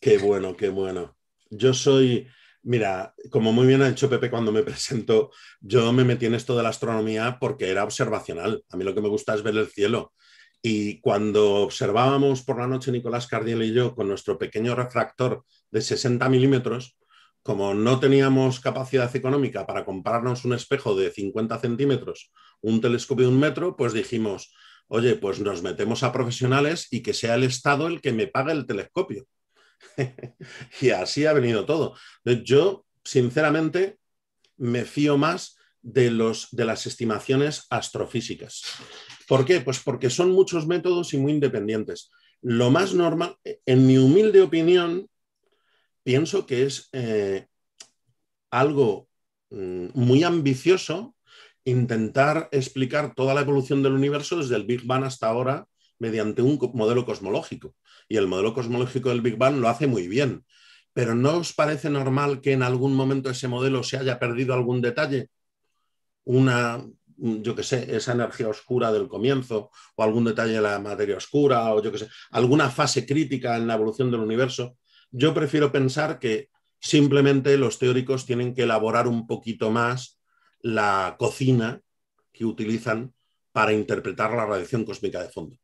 Qué bueno, qué bueno. Yo soy, Mira, como muy bien ha dicho Pepe cuando me presentó, yo me metí en esto de la astronomía porque era observacional. A mí lo que me gusta es ver el cielo. Y cuando observábamos por la noche Nicolás Cardiel y yo con nuestro pequeño refractor de 60 milímetros, como no teníamos capacidad económica para comprarnos un espejo de 50 centímetros, un telescopio de un metro, pues dijimos, oye, pues nos metemos a profesionales y que sea el Estado el que me pague el telescopio. y así ha venido todo. Yo, sinceramente, me fío más de, los, de las estimaciones astrofísicas. ¿Por qué? Pues porque son muchos métodos y muy independientes. Lo más normal, en mi humilde opinión, pienso que es eh, algo mm, muy ambicioso intentar explicar toda la evolución del universo desde el Big Bang hasta ahora mediante un modelo cosmológico y el modelo cosmológico del Big Bang lo hace muy bien. Pero ¿no os parece normal que en algún momento ese modelo se haya perdido algún detalle? Una, yo qué sé, esa energía oscura del comienzo, o algún detalle de la materia oscura, o yo qué sé, alguna fase crítica en la evolución del universo. Yo prefiero pensar que simplemente los teóricos tienen que elaborar un poquito más la cocina que utilizan para interpretar la radiación cósmica de fondo.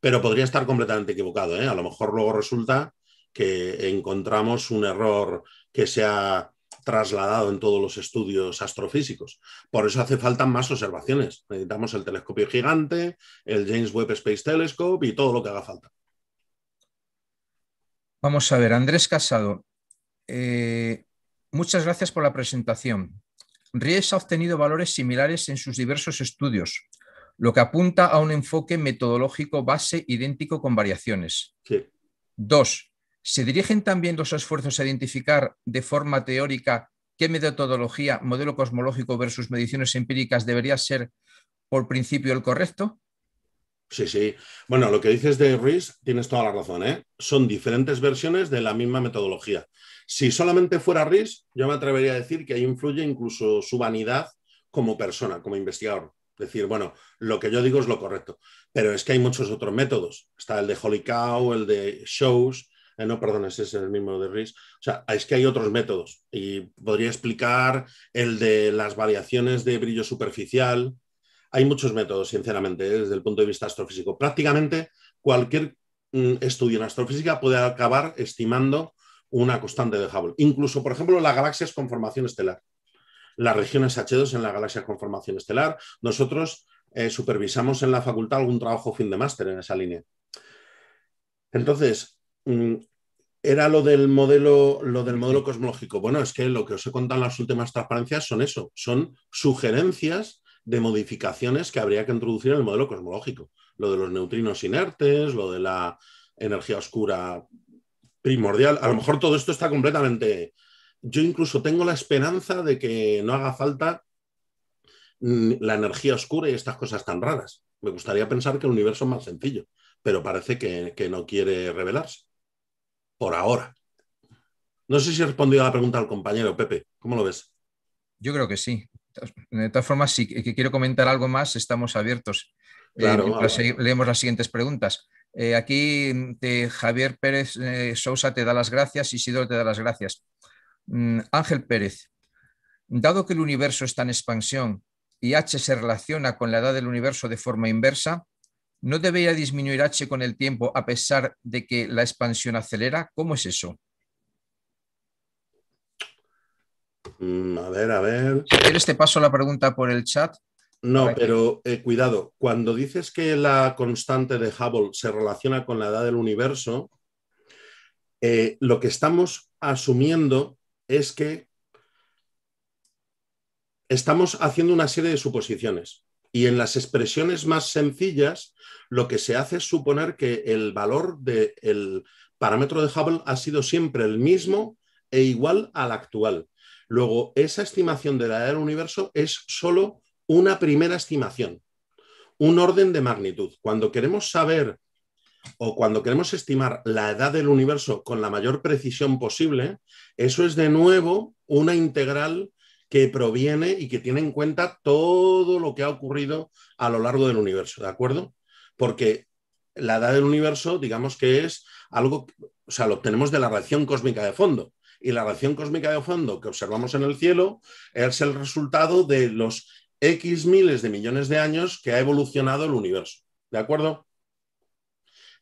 Pero podría estar completamente equivocado. ¿eh? A lo mejor luego resulta que encontramos un error que se ha trasladado en todos los estudios astrofísicos. Por eso hace falta más observaciones. Necesitamos el telescopio gigante, el James Webb Space Telescope y todo lo que haga falta. Vamos a ver, Andrés Casado, eh, muchas gracias por la presentación. Ries ha obtenido valores similares en sus diversos estudios, lo que apunta a un enfoque metodológico base idéntico con variaciones. Dos, ¿se dirigen también los esfuerzos a identificar de forma teórica qué metodología, modelo cosmológico versus mediciones empíricas debería ser por principio el correcto? Sí, sí. Bueno, lo que dices de RIS, tienes toda la razón. ¿eh? Son diferentes versiones de la misma metodología. Si solamente fuera RIS, yo me atrevería a decir que ahí influye incluso su vanidad como persona, como investigador decir, bueno, lo que yo digo es lo correcto. Pero es que hay muchos otros métodos. Está el de Holy Cow, el de Shows, eh, no, perdón, ese es el mismo de RIS. O sea, es que hay otros métodos. Y podría explicar el de las variaciones de brillo superficial. Hay muchos métodos, sinceramente, eh, desde el punto de vista astrofísico. Prácticamente cualquier mm, estudio en astrofísica puede acabar estimando una constante de Hubble. Incluso, por ejemplo, la galaxias con formación estelar las regiones H2 en la galaxia con formación estelar. Nosotros eh, supervisamos en la facultad algún trabajo fin de máster en esa línea. Entonces, mm, era lo del modelo, lo del modelo cosmológico. Bueno, es que lo que os he contado en las últimas transparencias son eso, son sugerencias de modificaciones que habría que introducir en el modelo cosmológico. Lo de los neutrinos inertes, lo de la energía oscura primordial. A lo mejor todo esto está completamente yo incluso tengo la esperanza de que no haga falta mm, la energía oscura y estas cosas tan raras. Me gustaría pensar que el universo es más sencillo, pero parece que, no quiere revelarse. Por ahora. No sé si he respondido a la pregunta al compañero, Pepe. ¿Cómo lo ves? Yo creo que sí. De todas formas, si quiero comentar algo más, estamos abiertos. Eh, leemos las siguientes preguntas. Eh, aquí mm, Javier Pérez eh, Sousa te da las gracias, y Isidro te da las gracias. Mm, Ángel Pérez, dado que el universo está en expansión y H se relaciona con la edad del universo de forma inversa, ¿no debería disminuir H con el tiempo a pesar de que la expansión acelera? ¿Cómo es eso? Mm, a ver, a ver. ¿Quieres te paso la pregunta por el chat? No, pero eh, cuidado, cuando dices que la constante de Hubble se relaciona con la edad del universo, eh, lo que estamos asumiendo es que estamos haciendo una serie de suposiciones y en las expresiones más sencillas lo que se hace es suponer que el valor del parámetro de Hubble ha sido siempre el mismo e igual al actual. Luego, esa estimación de la edad del universo es solo una primera estimación, un orden de magnitud. Cuando queremos saber o cuando queremos estimar la edad del universo con la mayor precisión posible, eso es de nuevo una integral que proviene y que tiene en cuenta todo lo que ha ocurrido a lo largo del universo, ¿de acuerdo? Porque la edad del universo, digamos que es algo, o sea, lo obtenemos de la reacción cósmica de fondo. Y la reacción cósmica de fondo que observamos en el cielo es el resultado de los X miles de millones de años que ha evolucionado el universo. ¿De acuerdo?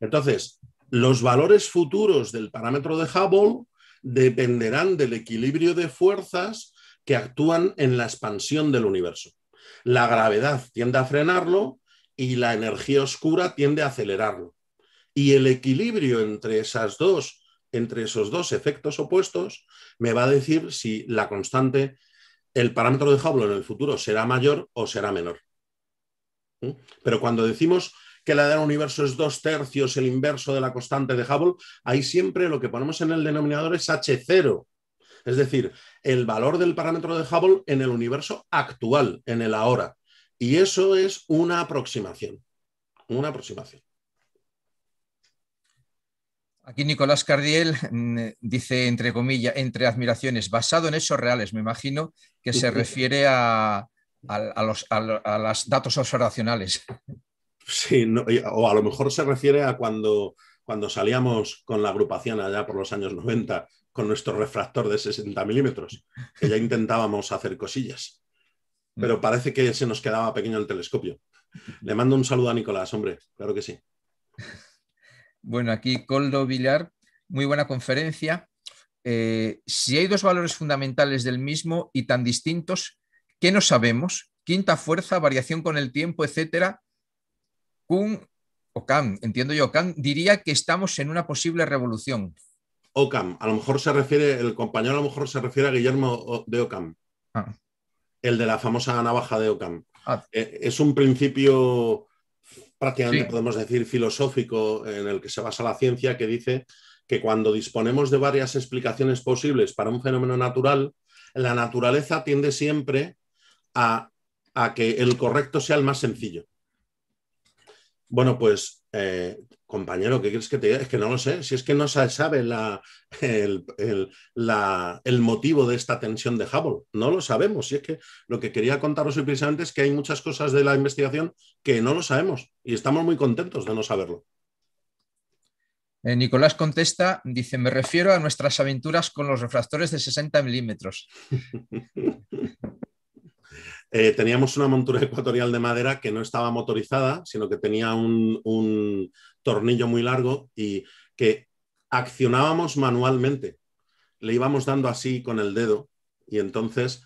Entonces, los valores futuros del parámetro de Hubble dependerán del equilibrio de fuerzas que actúan en la expansión del universo. La gravedad tiende a frenarlo y la energía oscura tiende a acelerarlo. Y el equilibrio entre esas dos, entre esos dos efectos opuestos, me va a decir si la constante, el parámetro de Hubble en el futuro será mayor o será menor. ¿Mm? Pero cuando decimos que la del universo es dos tercios el inverso de la constante de Hubble, ahí siempre lo que ponemos en el denominador es H0. Es decir, el valor del parámetro de Hubble en el universo actual, en el ahora. Y eso es una aproximación. Una aproximación. Aquí Nicolás Cardiel mm, dice, entre comillas, entre admiraciones, basado en esos reales, me imagino que se refiere a, los datos observacionales. Sí, o a lo mejor se refiere a cuando, cuando salíamos con la agrupación allá por los años 90 con nuestro refractor de 60 milímetros, que ya intentábamos hacer cosillas. Mm. Pero parece que se nos quedaba pequeño el telescopio. Le mando un saludo a Nicolás, hombre, claro que sí. Bueno, aquí Coldo Villar, muy buena conferencia. Eh, si hay dos valores fundamentales del mismo y tan distintos, ¿qué no sabemos? Quinta fuerza, variación con el tiempo, etcétera, un entiendo yo, diría que estamos en una posible revolución. Ockham, a lo mejor se refiere, el compañero a lo mejor se refiere a Guillermo de Ocam. Ah. el de la famosa navaja de O'Cam. Ah. Eh, es un principio prácticamente, podemos decir, filosófico en el que se basa la ciencia que dice que cuando disponemos de varias explicaciones posibles para un fenómeno natural, la naturaleza tiende siempre a que el correcto sea el más sencillo. Bueno, pues eh, compañero, ¿qué quieres que te diga? Es que no lo sé. Si es que no se sabe el, motivo de esta tensión de Hubble, no lo sabemos. Y es que lo que quería contaros hoy precisamente es que hay muchas cosas de la investigación que no lo sabemos y estamos muy contentos de no saberlo. Eh, Nicolás contesta, dice, me refiero a nuestras aventuras con los refractores de 60 milímetros. Eh, teníamos una montura ecuatorial de madera que no estaba motorizada, sino que tenía un, tornillo muy largo y que accionábamos manualmente. Le íbamos dando así con el dedo y entonces,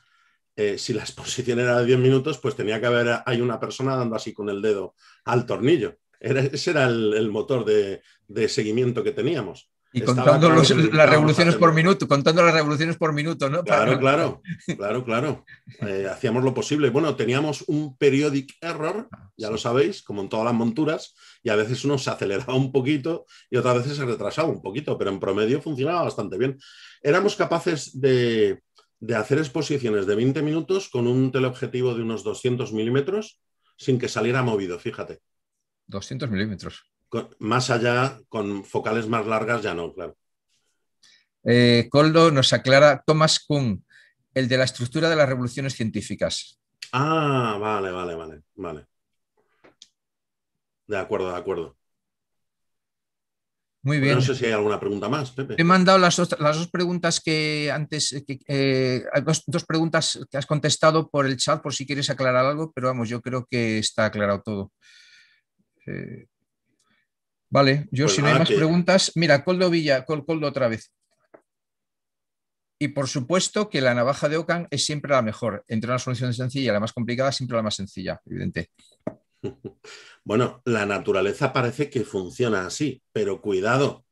eh, si la exposición era de 10 minutos, pues tenía que haber hay una persona dando así con el dedo al tornillo. Era, ese era el, motor de seguimiento que teníamos. Y contando las revoluciones por minuto, contando las revoluciones por minuto, ¿no? Claro, claro, claro, eh, claro. hacíamos lo posible. Bueno, teníamos un periodic error, ah, ya lo sabéis, como en todas las monturas, y a veces uno se aceleraba un poquito y otras veces se retrasaba un poquito, pero en promedio funcionaba bastante bien. Éramos capaces de, de hacer exposiciones de 20 minutos con un teleobjetivo de unos 200 milímetros sin que saliera movido, fíjate. 200 milímetros más allá, con focales más largas ya no, claro. Coldo eh, nos aclara Thomas Kuhn, el de la estructura de las revoluciones científicas. Ah, vale, vale, vale, vale. De acuerdo, de acuerdo. Muy bien. no sé si hay alguna pregunta más, Pepe. He mandado las, dos, las dos preguntas que antes, que, eh, dos, preguntas que has contestado por el chat, por si quieres aclarar algo, pero vamos, yo creo que está aclarado todo. Eh, Vale, yo pues si no hay más preguntas, mira, Coldo Villa, Coldo otra vez. Y por supuesto que la navaja de Ocan es siempre la mejor. Entre una solución sencilla y la más complicada, siempre la más sencilla, evidente. Bueno, la naturaleza parece que funciona así, pero cuidado,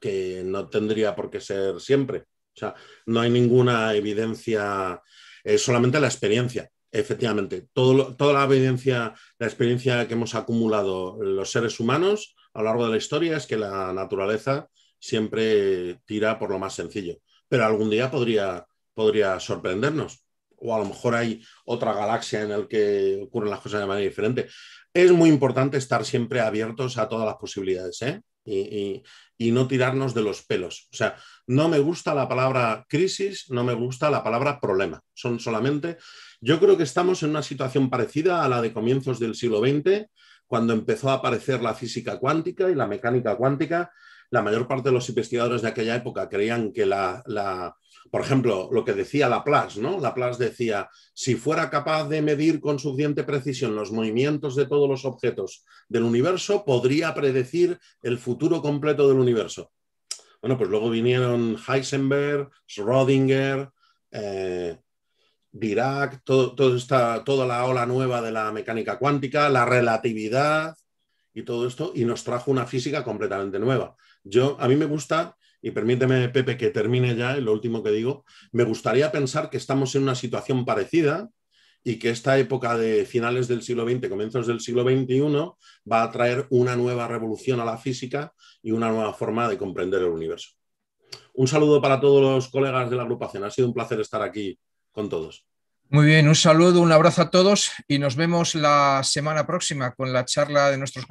que no tendría por qué ser siempre. O sea, no hay ninguna evidencia, es solamente la experiencia. Efectivamente, todo, toda la evidencia, la experiencia que hemos acumulado los seres humanos a lo largo de la historia es que la naturaleza siempre tira por lo más sencillo. Pero algún día podría, podría sorprendernos. O a lo mejor hay otra galaxia en la que ocurren las cosas de manera diferente. Es muy importante estar siempre abiertos a todas las posibilidades ¿eh? y, y no tirarnos de los pelos. O sea, no me gusta la palabra crisis, no me gusta la palabra problema. Son solamente, yo creo que estamos en una situación parecida a la de comienzos del siglo XX, cuando empezó a aparecer la física cuántica y la mecánica cuántica, la mayor parte de los investigadores de aquella época creían que la, por ejemplo, lo que decía Laplace, ¿no? Laplace decía, si fuera capaz de medir con suficiente precisión los movimientos de todos los objetos del universo, podría predecir el futuro completo del universo. Bueno, pues luego vinieron Heisenberg, Schrödinger, eh, Dirac, todo, toda la ola nueva de la mecánica cuántica, la relatividad y todo esto, y nos trajo una física completamente nueva. Yo, a mí me gusta, y permíteme, Pepe, que termine ya lo último que digo, me gustaría pensar que estamos en una situación parecida y que esta época de finales del siglo XX, comienzos del siglo XXI, va a traer una nueva revolución a la física y una nueva forma de comprender el universo. Un saludo para todos los colegas de la agrupación. Ha sido un placer estar aquí con todos. Muy bien, un saludo, un abrazo a todos y nos vemos la semana próxima con la charla de nuestros compañeros.